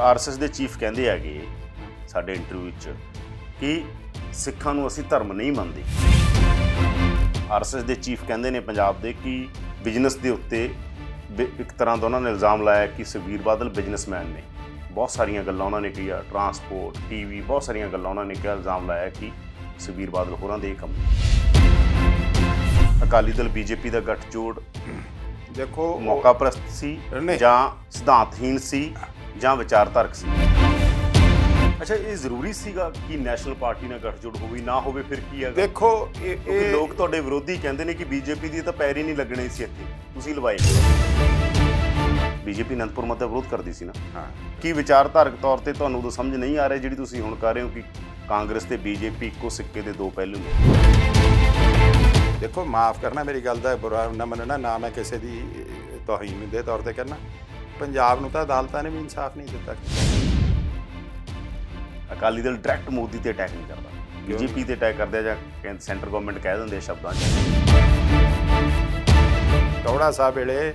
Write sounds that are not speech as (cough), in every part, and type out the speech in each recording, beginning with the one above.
RSS ਦੇ chief ਕਹਿੰਦੇ ਹੈਗੇ ਸਾਡੇ ਇੰਟਰਵਿਊ ਵਿੱਚ ਕਿ ਸਿੱਖਾਂ ਨੂੰ ਅਸੀਂ ਧਰਮ ਨਹੀਂ ਮੰਨਦੇ ਆਰਐਸਐਸ ਦੇ ਚੀਫ ਕਹਿੰਦੇ ਨੇ ਪੰਜਾਬ ਦੇ ਕਿ ਬਿਜ਼ਨਸ ਦੇ ਉੱਤੇ ਇੱਕ ਤਰ੍ਹਾਂ ਦਾ ਉਹਨਾਂ ਨੇ ਇਲਜ਼ਾਮ ਲਾਇਆ ਕਿ ਸੁਵੀਰ ਬਾਦਲ ਬਿਜ਼ਨਸਮੈਨ ਨੇ ਬਹੁਤ ਸਾਰੀਆਂ ਗੱਲਾਂ ਉਹਨਾਂ ਨੇ ਕਿਹਾ ਟਰਾਂਸਪੋਰਟ ਟੀਵੀ ਬਹੁਤ ਸਾਰੀਆਂ ਗੱਲਾਂ ਉਹਨਾਂ ਨੇ ਕਿਹਾ ਇਲਜ਼ਾਮ ਲਾਇਆ ਕਿ ਸੁਵੀਰ ਬਾਦਲ ਹੋਰਾਂ ਦੇ ਕੰਮ ਅਕਾਲੀ ਦਲ ਬੀਜੇਪੀ ਦਾ ਗੱਠਜੋੜ ਦੇਖੋ ਮੌਕਾ ਪ੍ਰਸਤ ਸੀ ਜਾਂ ਸਿਧਾਂਤਹੀਨ ਸੀ ਜਾਂ ਵਿਚਾਰਧਾਰਕ ਸੀ ਅੱਛਾ ਇਹ ਜ਼ਰੂਰੀ ਸੀਗਾ ਕਿ ਨੈਸ਼ਨਲ ਪਾਰਟੀ ਨਾਲ ਗੱਠਜੋੜ ਹੋਵੇ ਨਾ ਹੋਵੇ ਫਿਰ ਕੀ ਹੈ ਦੇਖੋ ਇਹ ਲੋਕ ਤੁਹਾਡੇ ਵਿਰੋਧੀ ਕਹਿੰਦੇ ਨੇ ਕਿ ਬੀਜੇਪੀ ਦੀ ਤਾਂ ਪੈਰ ਹੀ ਨਹੀਂ ਲੱਗਣੇ ਸੀ ਇੱਥੇ ਤੁਸੀਂ ਲਵਾਏ ਬੀਜੇਪੀ ਨੰਦਪੁਰ ਮਤ ਵਿਰੋਧ ਕਰਦੀ ਸੀ ਨਾ ਹਾਂ ਕੀ ਵਿਚਾਰਧਾਰਕ ਤੌਰ ਤੇ ਤੁਹਾਨੂੰ ਉਹ ਸਮਝ ਨਹੀਂ ਆ ਰਿਹਾ ਜਿਹੜੀ ਤੁਸੀਂ ਹੁਣ ਕਰ ਰਹੇ ਹੋ ਕਿ ਕਾਂਗਰਸ ਤੇ ਬੀਜੇਪੀ ਇੱਕੋ ਸਿੱਕੇ ਦੇ ਦੋ ਪਹਿਲੂ ਨੇ ਦੇਖੋ ਮਾਫ ਕਰਨਾ ਮੇਰੀ ਗੱਲ ਦਾ ਬੁਰਾ ਨਾ ਮੰਨਣਾ ਨਾ ਮੈਂ ਕਿਸੇ ਦੀ ਤੋਹੀਨ ਦੇ ਤੌਰ ਤੇ ਕਰਨਾ ਪੰਜਾਬ ਨੂੰ ਤਾਂ ਅਦਾਲਤਾਂ ਨੇ ਵੀ ਇਨਸਾਫ ਨਹੀਂ ਦਿੱਤਾ ਅਕਾਲੀ ਦਲ ਡਾਇਰੈਕਟ ਮੋਦੀ ਤੇ ਅਟੈਕ ਨਹੀਂ ਕਰਦਾ ਬੀਜੇਪੀ ਤੇ ਅਟੈਕ ਕਰਦੇ ਜਾਂ ਸੈਂਟਰ ਗਵਰਨਮੈਂਟ ਕਹਿ ਦਿੰਦੇ ਸ਼ਬਦਾਂ 'ਚ ਟੌੜਾ ਸਾਹਿਬ ਵੇਲੇ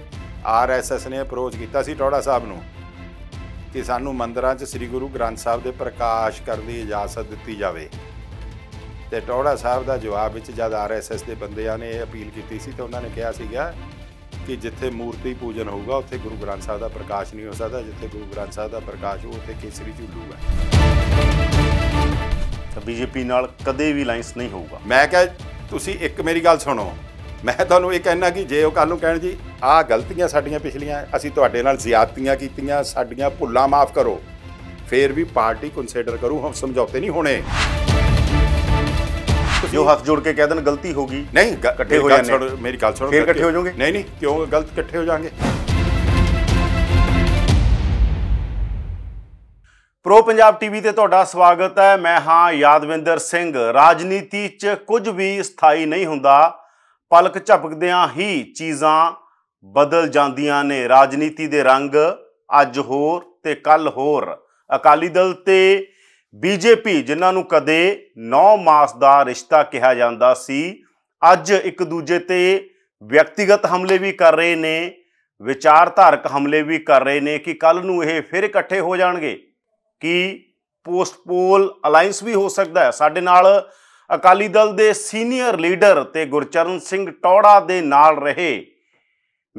ਆਰਐਸਐਸ ਨੇ ਅਪਰੋਚ ਕੀਤਾ ਸੀ ਟੌੜਾ ਸਾਹਿਬ ਨੂੰ ਕਿ ਸਾਨੂੰ ਮੰਦਰਾਂ 'ਚ ਸ੍ਰੀ ਗੁਰੂ ਗ੍ਰੰਥ ਸਾਹਿਬ ਦੇ ਪ੍ਰਕਾਸ਼ ਕਰਨ ਦੀ ਇਜਾਜ਼ਤ ਦਿੱਤੀ ਜਾਵੇ ਤੇ ਟੌੜਾ ਸਾਹਿਬ ਦਾ ਜਵਾਬ ਵਿੱਚ ਜਦ ਆਰਐਸਐਸ ਦੇ ਬੰਦਿਆਂ ਨੇ ਅਪੀਲ ਕੀਤੀ ਸੀ ਤਾਂ ਉਹਨਾਂ ਨੇ ਕਿਹਾ ਸੀਗਾ ਕਿ ਜਿੱਥੇ ਮੂਰਤੀ ਪੂਜਨ ਹੋਊਗਾ ਉੱਥੇ ਗੁਰੂ ਗ੍ਰੰਥ ਸਾਹਿਬ ਦਾ ਪ੍ਰਕਾਸ਼ ਨਹੀਂ ਹੋ ਸਕਦਾ ਜਿੱਥੇ ਗੁਰੂ ਗ੍ਰੰਥ ਸਾਹਿਬ ਦਾ ਪ੍ਰਕਾਸ਼ ਹੋ ਉੱਥੇ ਕੇਸਰੀ ਝੂਲੂਗਾ ਤਾਂ ਬੀਜੇਪੀ ਨਾਲ ਕਦੇ ਵੀ ਲਾਈਨਸ ਨਹੀਂ ਹੋਊਗਾ ਮੈਂ ਕਹਾਂ ਤੁਸੀਂ ਇੱਕ ਮੇਰੀ ਗੱਲ ਸੁਣੋ ਮੈਂ ਤੁਹਾਨੂੰ ਇਹ ਕਹਿਣਾ ਕਿ ਜੇ ਉਹ ਕੱਲ ਨੂੰ ਕਹਿਣ ਜੀ ਆਹ ਗਲਤੀਆਂ ਸਾਡੀਆਂ ਪਿਛਲੀਆਂ ਅਸੀਂ ਤੁਹਾਡੇ ਨਾਲ ਜ਼ਿਆਦਤੀਆਂ ਕੀਤੀਆਂ ਸਾਡੀਆਂ ਭੁੱਲਾਂ ਮਾਫ ਕਰੋ ਫੇਰ ਵੀ ਪਾਰਟੀ ਕੰਸੀਡਰ ਕਰੂ ਹਮ ਸਮਝੌਤੇ ਨਹੀਂ ਹੋਣੇ ਜੋ ਹੱਥ ਜੋੜ ਕੇ ਕਹਿ ਦੇਣ ਗਲਤੀ ਹੋ ਗਈ ਨਹੀਂ ਇਕੱਠੇ ਹੋ ਜਾਂਦੇ ਮੇਰੀ ਗੱਲ ਸੁਣੋ ਫਿਰ ਇਕੱਠੇ ਹੋ ਜਾਓਗੇ ਨਹੀਂ ਨਹੀਂ ਕਿਉਂ ਗਲਤ ਇਕੱਠੇ ਹੋ ਜਾਾਂਗੇ ਪ੍ਰੋ ਪੰਜਾਬ ਟੀਵੀ ਤੇ ਤੁਹਾਡਾ ਸਵਾਗਤ ਹੈ ਮੈਂ ਹਾਂ ਯਾਦਵਿੰਦਰ ਸਿੰਘ ਰਾਜਨੀਤੀ 'ਚ ਕੁਝ ਵੀ ਸਥਾਈ ਨਹੀਂ ਹੁੰਦਾ ਪਲਕ ਝਪਕਦਿਆਂ ਹੀ ਚੀਜ਼ਾਂ ਬਦਲ ਜਾਂਦੀਆਂ ਨੇ ਰਾਜਨੀਤੀ ਦੇ ਰੰਗ ਅੱਜ ਹੋਰ ਤੇ ਕੱਲ ਹੋਰ ਅਕਾਲੀ ਦਲ ਤੇ ਬੀਜੇਪੀ ਜਿਨ੍ਹਾਂ ਨੂੰ ਕਦੇ 9 ਮਾਸ ਦਾ ਰਿਸ਼ਤਾ ਕਿਹਾ ਜਾਂਦਾ ਸੀ ਅੱਜ ਇੱਕ ਦੂਜੇ ਤੇ ਵਿਅਕਤੀਗਤ ਹਮਲੇ ਵੀ ਕਰ ਰਹੇ ਨੇ ਵਿਚਾਰਧਾਰਕ ਹਮਲੇ ਵੀ ਕਰ ਰਹੇ ਨੇ ਕਿ ਕੱਲ ਨੂੰ ਇਹ ਫਿਰ ਇਕੱਠੇ ਹੋ ਜਾਣਗੇ ਕਿ ਪੋਸਟ ਪੋਲ ਅਲਾਈਅੰਸ ਵੀ ਹੋ ਸਕਦਾ ਹੈ ਸਾਡੇ ਨਾਲ ਅਕਾਲੀ ਦਲ ਦੇ ਸੀਨੀਅਰ ਲੀਡਰ ਤੇ ਗੁਰਚਰਨ ਸਿੰਘ ਟੌੜਾ ਦੇ ਨਾਲ ਰਹੇ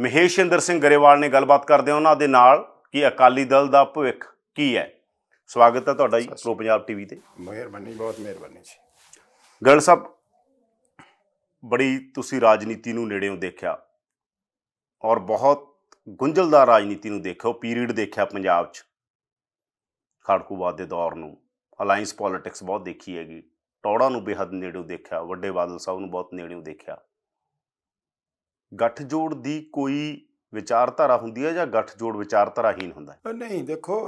ਮਹੇਸ਼ਿੰਦਰ ਸਿੰਘ ਗਰੇਵਾਲ ਨੇ ਗੱਲਬਾਤ ਕਰਦੇ ਉਹਨਾਂ ਦੇ ਨਾਲ ਕਿ ਅਕਾਲੀ ਦਲ ਦਾ ਭਵਿੱਖ ਕੀ ਹੈ ਸਵਾਗਤ ਹੈ ਤੁਹਾਡਾ ਜੀ ਪ੍ਰੋ ਪੰਜਾਬ ਟੀਵੀ ਤੇ ਮਿਹਰਬਾਨੀ ਬਹੁਤ ਮਿਹਰਬਾਨੀ ਜੀ ਗੱਲ ਸਾਹਿਬ ਬੜੀ ਤੁਸੀਂ ਰਾਜਨੀਤੀ ਨੂੰ ਨੇੜਿਓਂ ਦੇਖਿਆ ਔਰ ਬਹੁਤ ਗੁੰਝਲਦਾਰ ਰਾਜਨੀਤੀ ਨੂੰ ਦੇਖਿਆ ਪੀਰੀਅਡ ਦੇਖਿਆ ਪੰਜਾਬ 'ਚ ਖੜਕੂਵਾਦ ਦੇ ਦੌਰ ਨੂੰ ਅਲਾਈਅੰਸ ਪੋਲਿਟਿਕਸ ਬਹੁਤ ਦੇਖੀ ਹੈਗੀ ਟੌੜਾ ਨੂੰ ਬੇਹੱਦ ਨੇੜਿਓਂ ਦੇਖਿਆ ਵੱਡੇ ਬਾਦਲ ਸਾਹਿਬ ਨੂੰ ਬਹੁਤ ਨੇੜਿਓਂ ਦੇਖਿਆ ਗੱਠਜੋੜ ਦੀ ਕੋਈ ਵਿਚਾਰਧਾਰਾ ਹੁੰਦੀ ਹੈ ਜਾਂ ਗੱਠਜੋੜ ਵਿਚਾਰਧਾਰਾਹੀਨ ਹੁੰਦਾ ਹੈ ਨਹੀਂ ਦੇਖੋ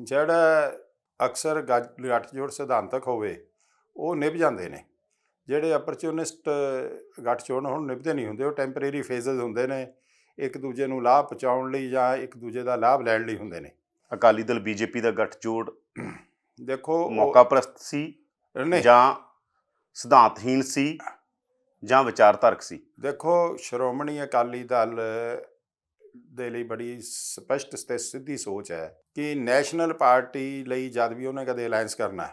ਜਿਹੜਾ ਅਕਸਰ ਗੱਠਜੋੜ ਸਿਧਾਂਤਕ ਹੋਵੇ ਉਹ ਨਿਭ ਜਾਂਦੇ ਨੇ ਜਿਹੜੇ ਅਪਰਚੂਨਿਸਟ ਗੱਠਜੋੜ ਹੁਣ ਨਿਭਦੇ ਨਹੀਂ ਹੁੰਦੇ ਉਹ ਟੈਂਪਰੇਰੀ ਫੇਜ਼ਸ ਹੁੰਦੇ ਨੇ ਇੱਕ ਦੂਜੇ ਨੂੰ ਲਾਭ ਪਹੁੰਚਾਉਣ ਲਈ ਜਾਂ ਇੱਕ ਦੂਜੇ ਦਾ ਲਾਭ ਲੈਣ ਲਈ ਹੁੰਦੇ ਨੇ ਅਕਾਲੀ ਦਲ ਬੀਜੇਪੀ ਦਾ ਗੱਠਜੋੜ ਦੇਖੋ ਮੌਕਾ ਪ੍ਰਸਤ ਸੀ ਜਾਂ ਸਿਧਾਂਤਹੀਨ ਸੀ ਜਾਂ ਵਿਚਾਰਧਾਰਕ ਸੀ ਦੇਖੋ ਸ਼੍ਰੋਮਣੀ ਅਕਾਲੀ ਦਲ ਦੇ ਲਈ ਬੜੀ ਸਪਸ਼ਟ ਤੇ ਸਿੱਧੀ ਸੋਚ ਹੈ ਕਿ ਨੈਸ਼ਨਲ ਪਾਰਟੀ ਲਈ ਜਦ ਵੀ ਉਹਨੇ ਕਦੇ ਅਲਾਈਅੰਸ ਕਰਨਾ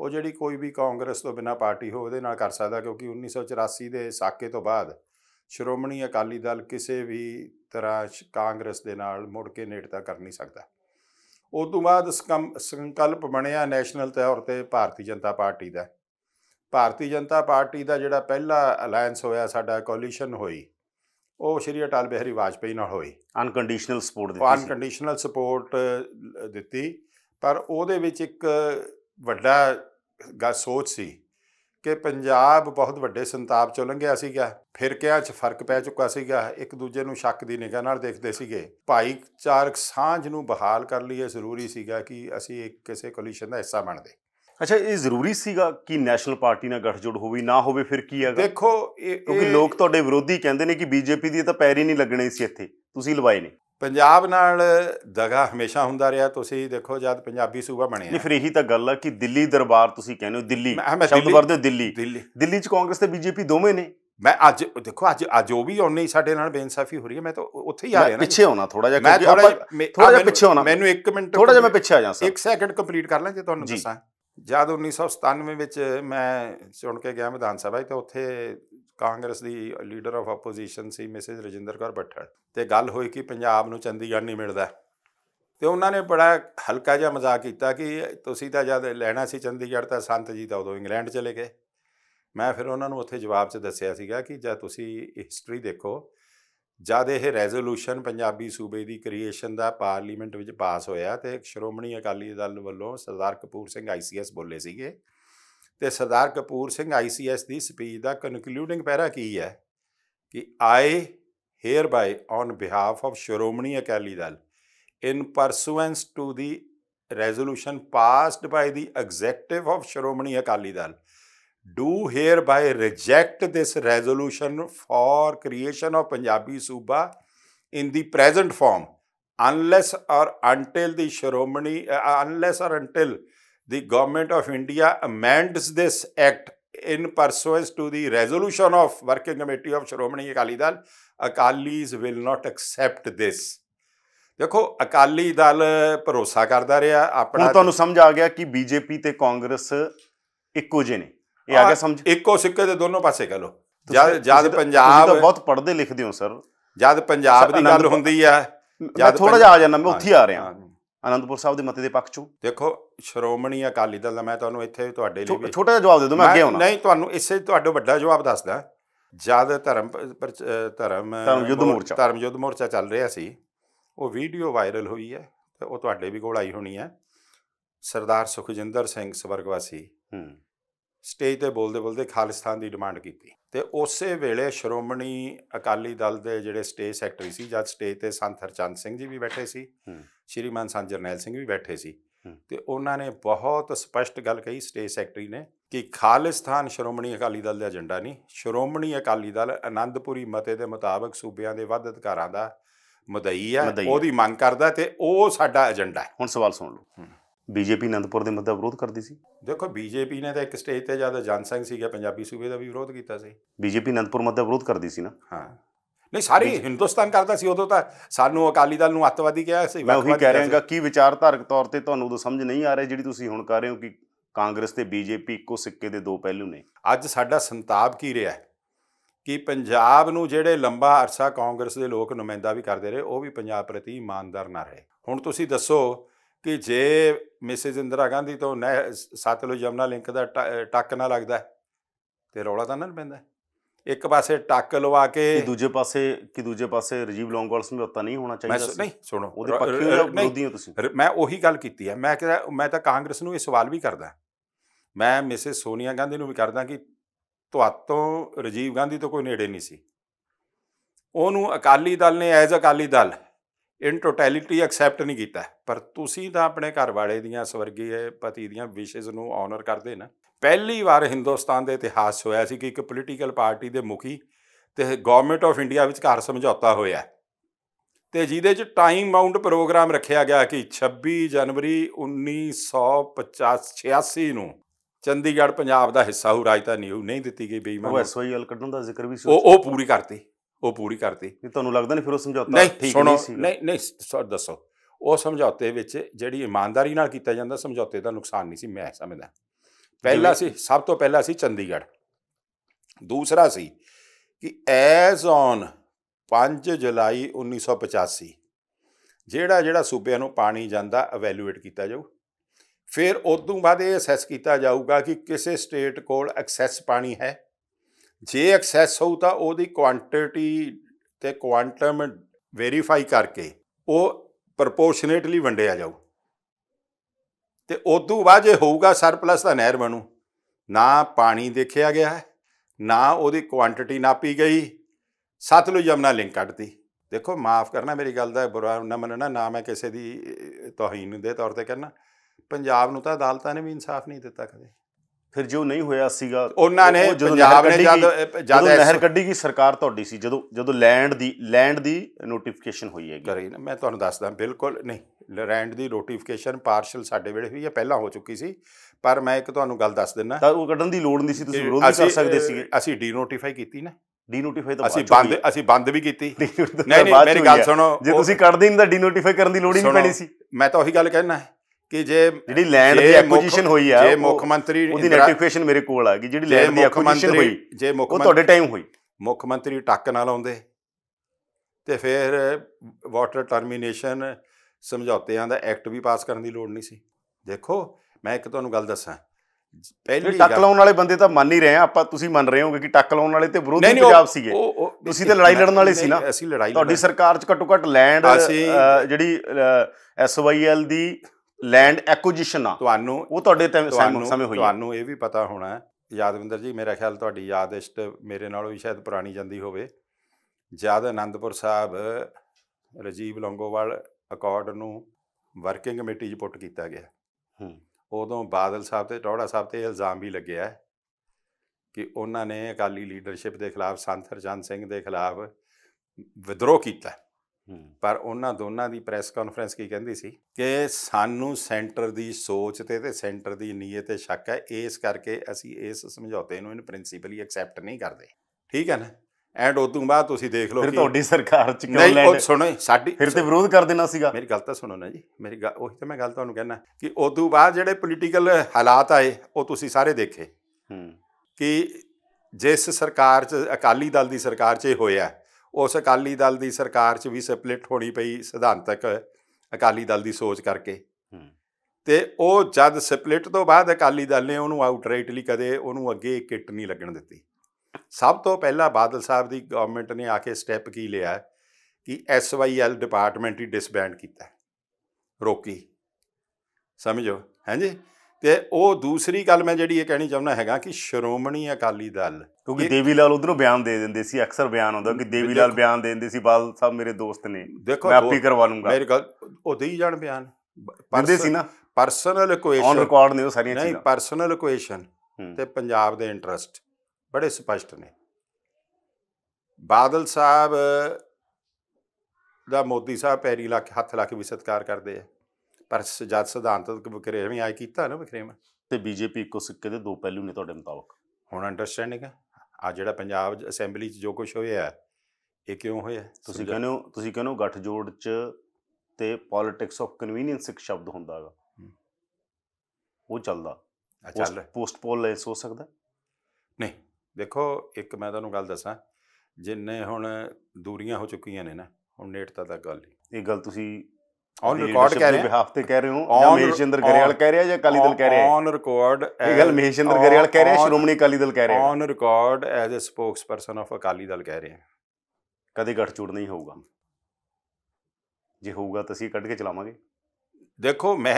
ਉਹ ਜਿਹੜੀ ਕੋਈ ਵੀ ਕਾਂਗਰਸ ਤੋਂ ਬਿਨਾ ਪਾਰਟੀ ਹੋ ਉਹਦੇ ਨਾਲ ਕਰ ਸਕਦਾ ਕਿਉਂਕਿ 1984 ਦੇ ਸਾਕੇ ਤੋਂ ਬਾਅਦ ਸ਼੍ਰੋਮਣੀ ਅਕਾਲੀ ਦਲ ਕਿਸੇ ਵੀ ਤਰ੍ਹਾਂ ਕਾਂਗਰਸ ਦੇ ਨਾਲ ਮੁੜ ਕੇ ਨੇੜਤਾ ਕਰ ਨਹੀਂ ਸਕਦਾ ਉਸ ਤੋਂ ਬਾਅਦ ਸੰਕਲਪ ਬਣਿਆ ਨੈਸ਼ਨਲ ਤੌਰ ਤੇ ਭਾਰਤੀ ਜਨਤਾ ਪਾਰਟੀ ਦਾ ਭਾਰਤੀ ਜਨਤਾ ਪਾਰਟੀ ਦਾ ਜਿਹੜਾ ਪਹਿਲਾ ਅਲਾਈਅੰਸ ਹੋਇਆ ਸਾਡਾ ਕੋਲੀਸ਼ਨ ਹੋਈ ਉਹ ਸ਼੍ਰੀ ਅਟਲ ਬਿਹਾਰੀ ਵਾਜਪੇਈ ਨਾਲ ਹੋਈ ਅਨਕੰਡੀਸ਼ਨਲ ਸਪੋਰਟ ਦਿੱਤੀ ਸੀ ਅਨਕੰਡੀਸ਼ਨਲ ਸਪੋਰਟ ਦਿੱਤੀ ਪਰ ਉਹਦੇ ਵਿੱਚ ਇੱਕ ਵੱਡਾ ਗੱਲ ਸੋਚ ਸੀ ਕਿ ਪੰਜਾਬ ਬਹੁਤ ਵੱਡੇ ਸੰਤਾਪ ਚੋਂ ਲੰਘਿਆ ਸੀਗਾ ਫਿਰ ਫਿਰਕਿਆਂ 'ਚ ਫਰਕ ਪੈ ਚੁੱਕਾ ਸੀਗਾ ਇੱਕ ਦੂਜੇ ਨੂੰ ਸ਼ੱਕ ਦੀ ਨਿਗਾਹ ਨਾਲ ਦੇਖਦੇ ਸੀਗੇ ਭਾਈ ਚਾਰਕ ਸਾਂਝ ਨੂੰ ਬਹਾਲ ਕਰ ਲਈਏ ਜ਼ਰੂਰੀ ਸੀਗਾ ਕਿ ਅਸੀਂ ਇੱਕ ਕਿਸੇ ਕੋਲੀਸ਼ਨ ਦਾ ਹਿੱਸਾ ਬਣਦੇ ਅੱਛਾ ਇਹ ਜ਼ਰੂਰੀ ਸੀਗਾ ਕਿ ਨੈਸ਼ਨਲ ਪਾਰਟੀ ਨਾਲ ਗੱਠਜੋੜ ਹੋਵੇ ਨਾ ਹੋਵੇ ਫਿਰ ਕੀ ਹੈਗਾ ਦੇਖੋ ਕਿਉਂਕਿ ਲੋਕ ਤੁਹਾਡੇ ਵਿਰੋਧੀ ਕਹਿੰਦੇ ਨੇ ਕਿ ਬੀਜੇਪੀ ਦੀ ਤਾਂ ਪੈਰ ਹੀ ਨਹੀਂ ਲੱਗਣੇ ਸੀ ਇੱਥੇ ਤੁਸੀਂ ਲਵਾਏ ਨੇ ਪੰਜਾਬ ਨਾਲ ਦਗਾ ਹਮੇਸ਼ਾ ਹੁੰਦਾ ਰਿਹਾ ਤੁਸੀਂ ਦੇਖੋ ਜਦ ਪੰਜਾਬੀ ਸੂਬਾ ਬਣਿਆ ਨਹੀਂ ਫਿਰ ਇਹੀ ਤਾਂ ਗੱਲ ਹੈ ਕਿ ਦਿੱਲੀ ਦਰਬਾਰ ਤੁਸੀਂ ਕਹਿੰਦੇ ਹੋ ਦਿੱਲੀ ਸ਼ਬਦ ਵਰਦੇ ਦਿੱਲੀ ਦਿੱਲੀ ਚ ਕਾਂਗਰਸ ਤੇ ਬੀਜੇਪੀ ਦੋਵੇਂ ਨੇ ਮੈਂ ਅੱਜ ਦੇਖੋ ਅੱਜ ਅੱਜ ਉਹ ਵੀ ਆਉਣੀ ਸਾਡੇ ਨਾਲ ਬੇਇਨਸਾਫੀ ਹੋ ਰਹੀ ਹੈ ਮੈਂ ਤਾਂ ਉੱਥੇ ਹੀ ਆ ਰਿਹਾ ਨਾ ਪਿੱਛੇ ਆਉਣਾ ਥੋੜਾ ਜਿਹਾ ਕਿਉਂਕਿ ਆਪਾਂ ਥੋੜਾ ਜਿਹਾ ਪਿੱਛੇ ਆਉਣਾ ਮੈਨੂੰ 1 ਮਿੰਟ ਥੋੜਾ ਜਿਹਾ ਮੈਂ ਪਿੱਛੇ ਆ ਜਾਂ ਸਰ 1 ਸੈਕਿੰਡ ਕੰਪਲੀਟ ਕਰ ਲਾਂ ਜੇ ਤੁਹਾਨੂੰ ਦੱਸਾਂ ਜਦ 1997 ਵਿੱਚ ਮੈਂ ਚੁਣ ਕੇ ਗਿਆ ਵਿਧਾਨ ਸਭਾ ਤੇ ਉੱਥੇ ਕਾਂਗਰਸ ਦੀ ਲੀਡਰ ਆਫ ਆਪੋਜੀਸ਼ਨ ਸੀ ਮਿਸਿਸ ਰਜਿੰਦਰ ਕੌਰ ਬੱਠੜ ਤੇ ਗੱਲ ਹੋਈ ਕਿ ਪੰਜਾਬ ਨੂੰ ਚੰਡੀਗੜ੍ਹ ਨਹੀਂ ਮਿਲਦਾ ਤੇ ਉਹਨਾਂ ਨੇ ਬੜਾ ਹਲਕਾ ਜਿਹਾ ਮਜ਼ਾਕ ਕੀਤਾ ਕਿ ਤੁਸੀਂ ਤਾਂ ਜਦ ਲੈਣਾ ਸੀ ਚੰਡੀਗੜ੍ਹ ਤਾਂ ਸੰਤ ਜੀ ਤਾਂ ਉਦੋਂ ਇੰਗਲੈਂਡ ਚਲੇ ਗਏ ਮੈਂ ਫਿਰ ਉਹਨਾਂ ਨੂੰ ਉੱਥੇ ਜਵਾਬ 'ਚ ਦੱਸਿਆ ਸੀਗਾ ਕਿ ਜੇ ਤੁਸੀਂ ਹਿਸਟਰੀ ਦੇਖੋ ਜਦ ਇਹ ਰੈਜ਼ੋਲੂਸ਼ਨ ਪੰਜਾਬੀ ਸੂਬੇ ਦੀ ਕ੍ਰੀਏਸ਼ਨ ਦਾ ਪਾਰਲੀਮੈਂਟ ਵਿੱਚ ਪਾਸ ਹੋਇਆ ਤੇ ਸ਼੍ਰੋਮਣੀ ਅਕਾਲੀ ਦਲ ਵੱਲੋਂ ਸਰਦਾਰ ਕਪੂਰ ਸਿੰਘ ਆਈਸੀਐਸ ਬੋਲੇ ਸੀਗੇ ਤੇ ਸਰਦਾਰ ਕਪੂਰ ਸਿੰਘ ਆਈਸੀਐਸ ਦੀ ਸਪੀਚ ਦਾ ਕਨਕਲੂਡਿੰਗ ਪੈਰਾ ਕੀ ਹੈ ਕਿ I hereby on behalf of Shiromani Akali Dal in pursuance to the resolution passed by the executive of Shiromani Akali Dal do hereby reject this resolution for creation of Punjabi Suba in the present form unless or until the Shiromani, uh, uh, unless or until the government of India amends this act in pursuance to the resolution of working committee of Shiromani Akali Dal, Akalis will not accept this. ਦੇਖੋ ਅਕਾਲੀ ਦਲ ਭਰੋਸਾ ਕਰਦਾ ਰਿਹਾ ਆਪਣਾ ਤੁਹਾਨੂੰ ਸਮਝ ਆ ਗਿਆ ਕਿ ਬੀਜੇਪੀ ਤੇ ਕਾਂਗਰਸ ਇੱਕੋ ਜਿਹੇ ਨੇ ਇਹ ਆ ਗਿਆ ਸਮਝ ਇੱਕੋ ਸਿੱਕੇ ਦੇ ਦੋਨੋਂ ਪਾਸੇ ਕਹ ਲੋ ਜਦ ਜਦ ਪੰਜਾਬ ਤਾਂ ਬਹੁਤ ਪੜਦੇ ਲਿਖਦੇ ਹੋ ਸਰ ਜਦ ਪੰਜਾਬ ਦੀ ਗੱਲ ਹੁੰਦੀ ਆ ਜਦ ਥੋੜਾ ਜਿਹਾ ਆ ਜਾਣਾ ਮੈਂ ਉੱਥੇ ਆ ਰਿਹਾ ਅਨੰਦਪੁਰ ਸਾਹਿਬ ਦੇ ਮਤੇ ਦੇ ਪੱਖ ਚੋਂ ਦੇਖੋ ਸ਼੍ਰੋਮਣੀ ਅਕਾਲੀ ਦਲ ਦਾ ਮੈਂ ਤੁਹਾਨੂੰ ਇੱਥੇ ਤੁਹਾਡੇ ਲਈ ਛੋਟਾ ਜਿਹਾ ਜਵਾਬ ਦੇ ਦੋ ਮੈਂ ਅੱਗੇ ਆਉਣਾ ਨਹੀਂ ਤੁਹਾਨੂੰ ਇਸੇ ਤੁਹਾਡਾ ਵੱਡਾ ਜਵਾਬ ਦੱਸਦਾ ਜਦ ਧਰਮ ਧਰਮ ਧਰਮ ਯੁੱਧ ਮੋਰਚਾ ਧਰਮ ਯੁੱਧ ਮੋਰਚਾ ਚੱਲ ਰਿਹਾ ਸੀ ਉਹ ਵੀਡੀਓ ਵਾਇਰਲ ਹੋਈ ਹੈ ਤੇ ਉਹ ਤੁਹਾਡੇ ਵੀ ਕੋਲ ਆਈ ਹੋਣੀ ਹੈ ਸਰਦਾਰ ਸੁਖਜਿੰਦਰ ਸਿੰਘ ਸਵਰਗਵਾਸੀ ਹੂੰ ਸਟੇਜ ਤੇ ਬੋਲਦੇ ਬੋਲਦੇ ਖਾਲਿਸਤਾਨ ਦੀ ਡਿਮਾਂਡ ਕੀਤੀ ਤੇ ਉਸੇ ਵੇਲੇ ਸ਼੍ਰੋਮਣੀ ਅਕਾਲੀ ਦਲ ਦੇ ਜਿਹੜੇ ਸਟੇਜ ਸੈਕਟਰੀ ਸੀ ਜਦ ਸਟੇਜ ਤੇ ਸੰਤ ਹਰਚੰਦ ਸਿੰਘ ਜੀ ਵੀ ਬੈਠੇ ਸੀ ਸ਼੍ਰੀਮਾਨ ਸੰਤ ਜਰਨੈਲ ਸਿੰਘ ਵੀ ਬੈਠੇ ਸੀ ਤੇ ਉਹਨਾਂ ਨੇ ਬਹੁਤ ਸਪਸ਼ਟ ਗੱਲ ਕਹੀ ਸਟੇਜ ਸੈਕਟਰੀ ਨੇ ਕਿ ਖਾਲਿਸਤਾਨ ਸ਼੍ਰੋਮਣੀ ਅਕਾਲੀ ਦਲ ਦਾ ਏਜੰਡਾ ਨਹੀਂ ਸ਼੍ਰੋਮਣੀ ਅਕਾਲੀ ਦਲ ਆਨੰਦਪੁਰੀ ਮਤੇ ਦੇ ਮੁਤਾਬਕ ਸੂਬਿਆਂ ਦੇ ਵੱਧ ਅਧਿਕਾਰਾਂ ਦਾ ਮਦਈ ਹੈ ਉਹਦੀ ਮੰਗ ਕਰਦਾ ਤੇ ਉਹ ਸਾਡਾ ਏਜੰਡਾ ਹੈ ਹੁਣ ਸਵਾਲ ਸੁਣ ਲਓ ਬੀਜੇਪੀ ਅਨੰਦਪੁਰ ਦੇ ਮੁੱਦਾ ਵਿਰੋਧ ਕਰਦੀ ਸੀ ਦੇਖੋ ਬੀਜੇਪੀ ਨੇ ਤਾਂ ਇੱਕ ਸਟੇਜ ਤੇ ਜਦ ਜਨ ਸਿੰਘ ਸੀਗਾ ਪੰਜਾਬੀ ਸੂਬੇ ਦਾ ਵੀ ਵਿਰੋਧ ਕੀਤਾ ਸੀ ਬੀਜੇਪੀ ਅਨੰਦਪੁਰ ਮੁੱਦਾ ਵਿਰੋਧ ਕਰਦੀ ਸੀ ਨਾ ਹਾਂ ਨਹੀਂ ਸਾਰੀ ਹਿੰਦੁਸਤਾਨ ਕਰਦਾ ਸੀ ਉਦੋਂ ਤਾਂ ਸਾਨੂੰ ਅਕਾਲੀ ਦਲ ਨੂੰ ਅੱਤਵਾਦੀ ਕਿਹਾ ਸੀ ਮੈਂ ਉਹੀ ਕਹਿ ਰਿਹਾਗਾ ਕੀ ਵਿਚਾਰਧਾਰਕ ਤੌਰ ਤੇ ਤੁਹਾਨੂੰ ਉਦੋਂ ਸਮਝ ਨਹੀਂ ਆ ਰਿਹਾ ਜਿਹੜੀ ਤੁਸੀਂ ਹੁਣ ਕਰ ਰਹੇ ਹੋ ਕਿ ਕਾਂਗਰਸ ਤੇ ਬੀਜੇਪੀ ਇੱਕੋ ਸਿੱਕੇ ਦੇ ਦੋ ਪਹਿਲੂ ਨੇ ਅੱਜ ਸਾਡਾ ਸੰਤਾਪ ਕੀ ਰਿਹਾ ਕਿ ਪੰਜਾਬ ਨੂੰ ਜਿਹੜੇ ਲੰਬਾ ਅਰਸਾ ਕਾਂਗਰਸ ਦੇ ਲੋਕ ਨੁਮਾਇੰਦਾ ਵੀ ਕਰਦੇ ਰਹੇ ਉਹ ਵੀ ਪੰਜਾਬ ਪ੍ਰਤੀ ਇਮਾਨਦਾਰ ਨਾ ਰਹੇ ਹੁਣ ਤੁਸੀਂ ਦੱਸੋ ਕਿ ਜੇ ਮਿਸਿਸ ਇੰਦਰਾ ਗਾਂਧੀ ਤੋਂ ਨਹਿ ਸਤਲੁਜ ਜਮਨਾ ਲਿੰਕ ਦਾ ਟੱਕ ਨਾ ਲੱਗਦਾ ਤੇ ਰੌਲਾ ਤਾਂ ਨਾ ਪੈਂਦਾ ਇੱਕ ਪਾਸੇ ਟੱਕ ਲਵਾ ਕੇ ਕਿ ਦੂਜੇ ਪਾਸੇ ਕਿ ਦੂਜੇ ਪਾਸੇ ਰਜੀਵ ਲੌਂਗਵਾਲ ਸਮਝੌਤਾ ਨਹੀਂ ਹੋਣਾ ਚਾਹੀਦਾ ਨਹੀਂ ਸੁਣੋ ਉਹਦੇ ਪੱਖੇ ਵਿਰੋਧੀ ਹੋ ਤੁਸੀਂ ਮੈਂ ਉਹੀ ਗੱਲ ਕੀਤੀ ਹੈ ਮੈਂ ਕਿਹਾ ਮੈਂ ਤਾਂ ਕਾਂਗਰਸ ਨੂੰ ਇਹ ਸਵਾਲ ਵੀ ਕਰਦਾ ਮੈਂ ਮਿਸਿਸ ਸੋਨੀਆ ਗਾਂਧੀ ਨੂੰ ਵੀ ਕਰਦਾ ਕਿ ਤੁਹਾਤੋਂ ਰਜੀਵ ਗਾਂਧੀ ਤੋਂ ਕੋਈ ਨੇੜੇ ਨਹੀਂ ਸੀ ਉਹਨੂੰ ਅਕਾਲੀ ਦਲ ਨੇ as Akali Dal in totality accept ਨਹੀਂ ਕੀਤਾ ਪਰ ਤੁਸੀਂ ਤਾਂ ਆਪਣੇ ਘਰ ਵਾਲੇ ਦੀਆਂ ਸਵਰਗੀ ਪਤੀ ਦੀਆਂ ਵਿਸ਼ੇਸ ਨੂੰ ਆਨਰ ਕਰਦੇ ਨਾ ਪਹਿਲੀ ਵਾਰ ਹਿੰਦੁਸਤਾਨ ਦੇ ਇਤਿਹਾਸ ਹੋਇਆ ਸੀ ਕਿ ਇੱਕ ਪੋਲੀਟੀਕਲ ਪਾਰਟੀ ਦੇ ਮੁਖੀ ਤੇ ਗਵਰਨਮੈਂਟ ਆਫ ਇੰਡੀਆ ਵਿਚਕਾਰ ਸਮਝੌਤਾ ਹੋਇਆ ਤੇ ਜਿਹਦੇ ਚ ਟਾਈਮ ਬਾਉਂਡ ਪ੍ਰੋਗਰਾਮ ਰੱਖਿਆ ਗਿਆ ਕਿ 26 ਜਨਵਰੀ 1986 ਨੂੰ ਚੰਡੀਗੜ੍ਹ ਪੰਜਾਬ ਦਾ ਹਿੱਸਾ ਹੋ ਰਾਜਧਾਨੀ ਨਹੀਂ ਦਿੱਤੀ ਗਈ ਬੇਈਮਾਨ ਉਹ ਐਸਓਈਐਲ e ਕੱਢਣ ਦਾ ਜ਼ਿਕਰ ਵੀ ਸੀ ਉਹ ਉਹ ਪੂਰੀ ਕਰਤੀ ਉਹ ਪੂਰੀ ਕਰਤੀ ਤੁਹਾਨੂੰ ਲੱਗਦਾ ਨਹੀਂ ਫਿਰ ਉਹ ਸਮਝੌਤਾ ਠੀਕ ਨਹੀਂ ਸੀ ਨਹੀਂ ਨਹੀਂ ਸਰ ਦੱਸੋ ਉਹ ਸਮਝੌਤੇ ਵਿੱਚ ਜਿਹੜੀ ਇਮਾਨਦਾਰੀ ਨਾਲ ਕੀਤਾ ਜਾਂਦਾ ਸਮਝੌਤੇ ਦਾ ਨੁਕਸਾਨ ਨਹੀਂ ਸੀ ਮੈਂ ਸਮਝਦਾ ਪਹਿਲਾ ਸੀ ਸਭ ਤੋਂ ਪਹਿਲਾ ਸੀ ਚੰਡੀਗੜ੍ਹ ਦੂਸਰਾ ਸੀ ਕਿ ਐਜ਼ ਔਨ 5 ਜੁਲਾਈ 1985 ਜਿਹੜਾ ਜਿਹੜਾ ਸੂਬਿਆਂ ਨੂੰ ਪਾਣੀ ਜਾਂਦਾ ਅਵੈਲੂਏਟ ਕੀਤਾ ਜਾਊ ਫਿਰ ਉਸ ਤੋਂ ਬਾਅਦ ਇਹ ਅਸੈਸ ਕੀਤਾ ਜਾਊਗਾ ਕਿ ਕਿਸੇ ਸਟੇਟ ਕੋਲ ਐਕਸੈਸ ਪਾਣੀ ਹੈ ਜੇ ਐਕਸੈਸ ਹੋਊ ਤਾਂ ਉਹਦੀ ਕੁਆਂਟੀਟੀ ਤੇ ਕੁਆਂਟਮ ਵੈਰੀਫਾਈ ਕਰਕੇ ਉਹ ਪ੍ਰੋਪੋਰਸ਼ਨੇਟਲੀ ਵੰਡਿਆ ਜਾਊ ਤੇ ਉਦੋਂ ਬਾਅਦ ਜੇ ਹੋਊਗਾ ਸਰਪਲਸ ਤਾਂ ਨਹਿਰ ਬਣੂ ਨਾ ਪਾਣੀ ਦੇਖਿਆ ਗਿਆ ਹੈ ਨਾ ਉਹਦੀ ਕੁਆਂਟੀਟੀ ਨਾਪੀ ਗਈ ਸਤਲੁਜ ਜਮਨਾ ਲਿੰਕ ਕੱਟਦੀ ਦੇਖੋ ਮਾਫ ਕਰਨਾ ਮੇਰੀ ਗੱਲ ਦਾ ਬੁਰਾ ਨਾ ਮੰਨਣਾ ਨਾ ਮੈਂ ਕਿਸੇ ਦੀ ਤੋਹੀਨ ਦੇ ਤੌਰ ਤੇ ਕਹਿਣਾ ਪੰਜਾਬ ਨੂੰ ਤਾਂ ਅਦਾਲਤਾਂ ਨੇ ਵੀ ਇਨਸਾਫ ਨਹੀਂ ਦਿੱਤਾ ਕਦੇ ਫਿਰ ਜੋ ਨਹੀਂ ਹੋਇਆ ਸੀਗਾ ਉਹਨਾਂ ਨੇ ਪੰਜਾਬ ਨੇ ਜਦ ਜਦ ਨਹਿਰ ਕੱਢੀ ਗਈ ਸਰਕਾਰ ਤੁਹਾਡੀ ਸੀ ਜਦੋਂ ਜਦੋਂ ਲੈਂਡ ਦੀ ਲੈਂਡ ਦੀ ਨੋਟੀਫਿਕੇਸ਼ਨ ਹੋਈ ਹੈਗੀ ਕਰੀ ਨਾ ਮੈਂ ਤੁਹਾਨੂੰ ਦੱਸਦਾ ਬਿਲਕੁਲ ਨਹੀਂ ਲੈਂਡ ਦੀ ਨੋਟੀਫਿਕੇਸ਼ਨ ਪਾਰਸ਼ਲ ਸਾਡੇ ਵੇਲੇ ਹੋਈ ਹੈ ਪਹਿਲਾਂ ਹੋ ਚੁੱਕੀ ਸੀ ਪਰ ਮੈਂ ਇੱਕ ਤੁਹਾਨੂੰ ਗੱਲ ਦੱਸ ਦਿੰਦਾ ਤਾਂ ਉਹ ਕੱਢਣ ਦੀ ਲੋੜ ਨਹੀਂ ਸੀ ਤੁਸੀਂ ਵਿਰੋਧ ਕਰ ਸਕਦੇ ਸੀ ਅਸੀਂ ਡੀ ਨੋਟੀਫਾਈ ਕੀਤੀ ਨਾ ਡੀ ਨੋਟੀਫਾਈ ਤਾਂ ਅਸੀਂ ਬੰਦ ਅਸੀਂ ਬੰਦ ਵੀ ਕੀਤੀ (laughs) ਨਹੀਂ ਨਹੀਂ ਮੇਰੀ ਗੱਲ ਸੁਣੋ ਜੇ ਤੁਸੀਂ ਕੱਢਦੇ ਨਹੀਂ ਤਾਂ ਨੋਟੀਫਾਈ ਕਰਨ ਦੀ ਲੋੜ ਹੀ ਨਹੀਂ ਪੈਣੀ ਸੀ ਮੈਂ ਤਾਂ ਉਹੀ ਗੱਲ ਕਹਿਣਾ ਹੈ ਕਿ ਜੇ ਜਿਹੜੀ ਲੈਂਡ ਦੀ ਐਕੁਜੀਸ਼ਨ ਹੋਈ ਆ ਜੇ ਮੁੱਖ ਮੰਤਰੀ ਉਹਦੀ ਨੋਟੀਫਿਕੇਸ਼ਨ ਮੇਰੇ ਕੋਲ ਆ ਗਈ ਜਿਹੜੀ ਲੈਂਡ ਦੀ ਐਕੁਜੀਸ਼ਨ ਹੋਈ ਜੇ ਮੁੱਖ ਉਹ ਤੁਹਾਡੇ ਟਾਈਮ ਹੋਈ ਮੁੱਖ ਮੰਤਰੀ ਟੱਕ ਨਾਲ ਆਉਂਦੇ ਤੇ ਫਿਰ ਵਾਟਰ ਟਰਮੀਨੇਸ਼ਨ ਸਮਝੌਤਿਆਂ ਦਾ ਐਕਟ ਵੀ ਪਾਸ ਕਰਨ ਦੀ ਲੋੜ ਨਹੀਂ ਸੀ ਦੇਖੋ ਮੈਂ ਇੱਕ ਤੁਹਾਨੂੰ ਗੱਲ ਦੱਸਾਂ ਪਹਿਲੀ ਟੱਕ ਲਾਉਣ ਵਾਲੇ ਬੰਦੇ ਤਾਂ ਮੰਨ ਹੀ ਰਹੇ ਆ ਆਪਾਂ ਤੁਸੀਂ ਮੰਨ ਰਹੇ ਹੋਗੇ ਕਿ ਟੱਕ ਲਾਉਣ ਵਾਲੇ ਤੇ ਵਿਰੋਧੀ ਪੰਜਾਬ ਸੀਗੇ ਤੁਸੀਂ ਤੇ ਲੜਾਈ ਲੜਨ ਵਾਲੇ ਸੀ ਨਾ ਅਸੀਂ ਲੜਾਈ ਤੁਹਾਡੀ ਸਰਕਾਰ ਚ ਘੱਟੋ ਘੱਟ ਲੈਂਡ ਜਿਹੜੀ ਐਸਵਾਈਐਲ ਦੀ ਲੈਂਡ ਐਕੁਜੀਸ਼ਨ ਆ ਤੁਹਾਨੂੰ ਉਹ ਤੁਹਾਡੇ ਸਮੇਂ ਹੋਈ ਤੁਹਾਨੂੰ ਇਹ ਵੀ ਪਤਾ ਹੋਣਾ ਯਾਦਵਿੰਦਰ ਜੀ ਮੇਰਾ ਖਿਆਲ ਤੁਹਾਡੀ ਯਾਦਿਸ਼ਟ ਮੇਰੇ ਨਾਲੋਂ ਵੀ ਸ਼ਾਇਦ ਪੁਰਾਣੀ ਜਾਂਦੀ ਹੋਵੇ ਜਦ ਅਨੰਦਪੁਰ ਸਾਹਿਬ ਰਜੀਵ ਲੰਗੋਵਾਲ ਅਕਾਰਡ ਨੂੰ ਵਰਕਿੰਗ ਕਮੇਟੀ 'ਚ ਪੁੱਟ ਕੀਤਾ ਗਿਆ ਹੂੰ ਉਦੋਂ ਬਾਦਲ ਸਾਹਿਬ ਤੇ ਟੌੜਾ ਸਾਹਿਬ ਤੇ ਇਲਜ਼ਾਮ ਵੀ ਲੱਗਿਆ ਕਿ ਉਹਨਾਂ ਨੇ ਅਕਾਲੀ ਲੀਡਰਸ਼ਿਪ ਦੇ ਖਿਲਾਫ ਸੰਤ ਹਰਜਨ ਸਿੰਘ ਦੇ ਖਿਲਾਫ ਵਿਦਰੋਹ ਕੀਤਾ ਪਰ ਉਹਨਾਂ ਦੋਨਾਂ ਦੀ ਪ੍ਰੈਸ ਕਾਨਫਰੰਸ ਕੀ ਕਹਿੰਦੀ ਸੀ ਕਿ ਸਾਨੂੰ ਸੈਂਟਰ ਦੀ ਸੋਚ ਤੇ ਤੇ ਸੈਂਟਰ ਦੀ ਨੀਅਤ ਤੇ ਸ਼ੱਕ ਹੈ ਇਸ ਕਰਕੇ ਅਸੀਂ ਇਸ ਸਮਝੌਤੇ ਨੂੰ ਇਨ ਪ੍ਰਿੰਸੀਪਲੀ ਐਕਸੈਪਟ ਨਹੀਂ ਕਰਦੇ ਠੀਕ ਹੈ ਨਾ ਐਂਡ ਉਸ ਤੋਂ ਬਾਅਦ ਤੁਸੀਂ ਦੇਖ ਲਓ ਕਿ ਤੁਹਾਡੀ ਸਰਕਾਰ ਚ ਕਿਉਂ ਲੈਂਡ ਨਹੀਂ ਸੁਣੋ ਸਾਡੀ ਫਿਰ ਤੇ ਵਿਰੋਧ ਕਰ ਦੇਣਾ ਸੀਗਾ ਮੇਰੀ ਗੱਲ ਤਾਂ ਸੁਣੋ ਨਾ ਜੀ ਮੇਰੀ ਗੱਲ ਉਹੀ ਤਾਂ ਮੈਂ ਗੱਲ ਤੁਹਾਨੂੰ ਕਹਿਣਾ ਕਿ ਉਸ ਤੋਂ ਬਾਅਦ ਜਿਹੜੇ ਪੋਲੀਟੀਕਲ ਹਾਲਾਤ ਆਏ ਉਹ ਤੁਸੀਂ ਸਾਰੇ ਦੇਖੇ ਹੂੰ ਕਿ ਜਿਸ ਸਰਕਾਰ ਚ ਅਕਾਲੀ ਦਲ ਦੀ ਸਰਕਾਰ ਚ ਹੋਇਆ ਉਸ ਅਕਾਲੀ ਦਲ ਦੀ ਸਰਕਾਰ 'ਚ ਵੀ ਸਪਲਿਟ ਹੋਣੀ ਪਈ ਸਿਧਾਂਤਕ ਅਕਾਲੀ ਦਲ ਦੀ ਸੋਚ ਕਰਕੇ ਤੇ ਉਹ ਜਦ ਸਪਲਿਟ ਤੋਂ ਬਾਅਦ ਅਕਾਲੀ ਦਲ ਨੇ ਉਹਨੂੰ ਆਊਟਰਾਈਟਲੀ ਕਦੇ ਉਹਨੂੰ ਅੱਗੇ ਕਿੱਟ ਨਹੀਂ ਲੱਗਣ ਦਿੱਤੀ ਸਭ ਤੋਂ ਪਹਿਲਾਂ ਬਾਦਲ ਸਾਹਿਬ ਦੀ ਗਵਰਨਮੈਂਟ ਨੇ ਆ ਕੇ ਸਟੈਪ ਕੀ ਲਿਆ ਕਿ ਐਸਵਾਈਐਲ ਡਿਪਾਰਟਮੈਂਟ ਹੀ ਡਿਸਬੈਂਡ ਕੀਤਾ ਰੋਕੀ ਸਮਝੋ ਹਾਂਜੀ ਤੇ ਉਹ ਦੂਸਰੀ ਗੱਲ ਮੈਂ ਜਿਹੜੀ ਇਹ ਕਹਿਣੀ ਚਾਹੁੰਦਾ ਹੈਗਾ ਕਿ ਸ਼੍ਰੋਮਣੀ ਅਕਾਲੀ ਦਲ ਕਿਉਂਕਿ ਦੇਵੀ ਲਾਲ ਉਧਰੋਂ ਬਿਆਨ ਦੇ ਦਿੰਦੇ ਸੀ ਅਕਸਰ ਬਿਆਨ ਹੁੰਦਾ ਕਿ ਦੇਵੀ ਲਾਲ ਬਿਆਨ ਦੇ ਦਿੰਦੇ ਸੀ ਬਾਲ ਸਾਹਿਬ ਮੇਰੇ ਦੋਸਤ ਨੇ ਮੈਂ ਆਪੀ ਕਰਵਾ ਲੂੰਗਾ ਮੇਰੇ ਗੱਲ ਉਹ ਹੀ ਜਾਣ ਬਿਆਨ ਦਿੰਦੇ ਸੀ ਨਾ ਪਰਸਨਲ ਇਕੁਏਸ਼ਨ ਔਨ ਰਿਕਾਰਡ ਨੇ ਉਹ ਸਾਰੀਆਂ ਚੀਜ਼ਾਂ ਨਹੀਂ ਪਰਸਨਲ ਇਕੁਏਸ਼ਨ ਤੇ ਪੰਜਾਬ ਦੇ ਇੰਟਰਸਟ ਬੜੇ ਸਪਸ਼ਟ ਨੇ ਬਾਦਲ ਸਾਹਿਬ ਦਾ ਮੋਦੀ ਸਾਹਿਬ ਪੈਰੀ ਲੱਖ ਹੱਥ ਲਾ ਕੇ ਵੀ ਸਤਿਕਾਰ ਕਰਦੇ ਆ ਪਰ ਜਦ ਸਿਧਾਂਤਕ ਵਿਕਰੇਮ ਵੀ ਆਇ ਕੀਤਾ ਨਾ ਵਿਕਰੇਮ ਤੇ ਬੀਜੇਪੀ ਇੱਕੋ ਸਿੱਕੇ ਦੇ ਦੋ ਪਹਿਲੂ ਨੇ ਤੁਹਾਡੇ ਮੁਤਾਬਕ ਹੁਣ ਅੰਡਰਸਟੈਂਡਿੰਗ ਆ ਜਿਹੜਾ ਪੰਜਾਬ ਅਸੈਂਬਲੀ 'ਚ ਜੋ ਕੁਝ ਹੋਇਆ ਇਹ ਕਿਉਂ ਹੋਇਆ ਤੁਸੀਂ ਕਹਿੰਦੇ ਹੋ ਤੁਸੀਂ ਕਹਿੰਦੇ ਹੋ ਗੱਠ ਜੋੜ 'ਚ ਤੇ ਪੋਲਿਟਿਕਸ ਆਫ ਕਨਵੀਨੀਅੰਸ ਇੱਕ ਸ਼ਬਦ ਹੁੰਦਾ ਹੈਗਾ ਉਹ ਚੱਲਦਾ ਚੱਲ ਪੋਸਟ ਪੋਲ ਲੈ ਹੋ ਸਕਦਾ ਨਹੀਂ ਦੇਖੋ ਇੱਕ ਮੈਂ ਤੁਹਾਨੂੰ ਗੱਲ ਦੱਸਾਂ ਜਿੰਨੇ ਹੁਣ ਦੂਰੀਆਂ ਹੋ ਚੁੱਕੀਆਂ ਨੇ ਨਾ ਹੁਣ ਨੇੜਤਾ ਦਾ ਗੱਲ ਇਹ ਗੱਲ ਤੁਸੀਂ ਔਨ ਰਿਕਾਰਡ ਕਹਿ ਰਹੇ ਹਾਂ ਬਿਹਾਫ ਤੇ ਕਹਿ ਰਹੇ ਹਾਂ ਜਾਂ ਮਹੇਸ਼ਿੰਦਰ ਗਰੇਵਾਲ ਕਹਿ ਰਿਹਾ ਜਾਂ ਕਾਲੀ ਦਲ ਕਹਿ ਰਿਹਾ ਔਨ ਰਿਕਾਰਡ ਇਹ ਗੱਲ ਮਹੇਸ਼ਿੰਦਰ ਗਰੇਵਾਲ ਕਹਿ ਰਿਹਾ ਸ਼੍ਰੋਮਣੀ ਕਾਲੀ ਦਲ ਕਹਿ ਰਿਹਾ on record as a spokesperson of Akali Dal ਕਹਿ ਰਿਹਾ ਕਦੇ ਘਟਚੂੜ ਨਹੀਂ ਹੋਊਗਾ ਜੇ ਹੋਊਗਾ ਤਾਂ ਅਸੀਂ ਕੱਢ ਕੇ ਚਲਾਵਾਂਗੇ ਦੇਖੋ ਮੈਂ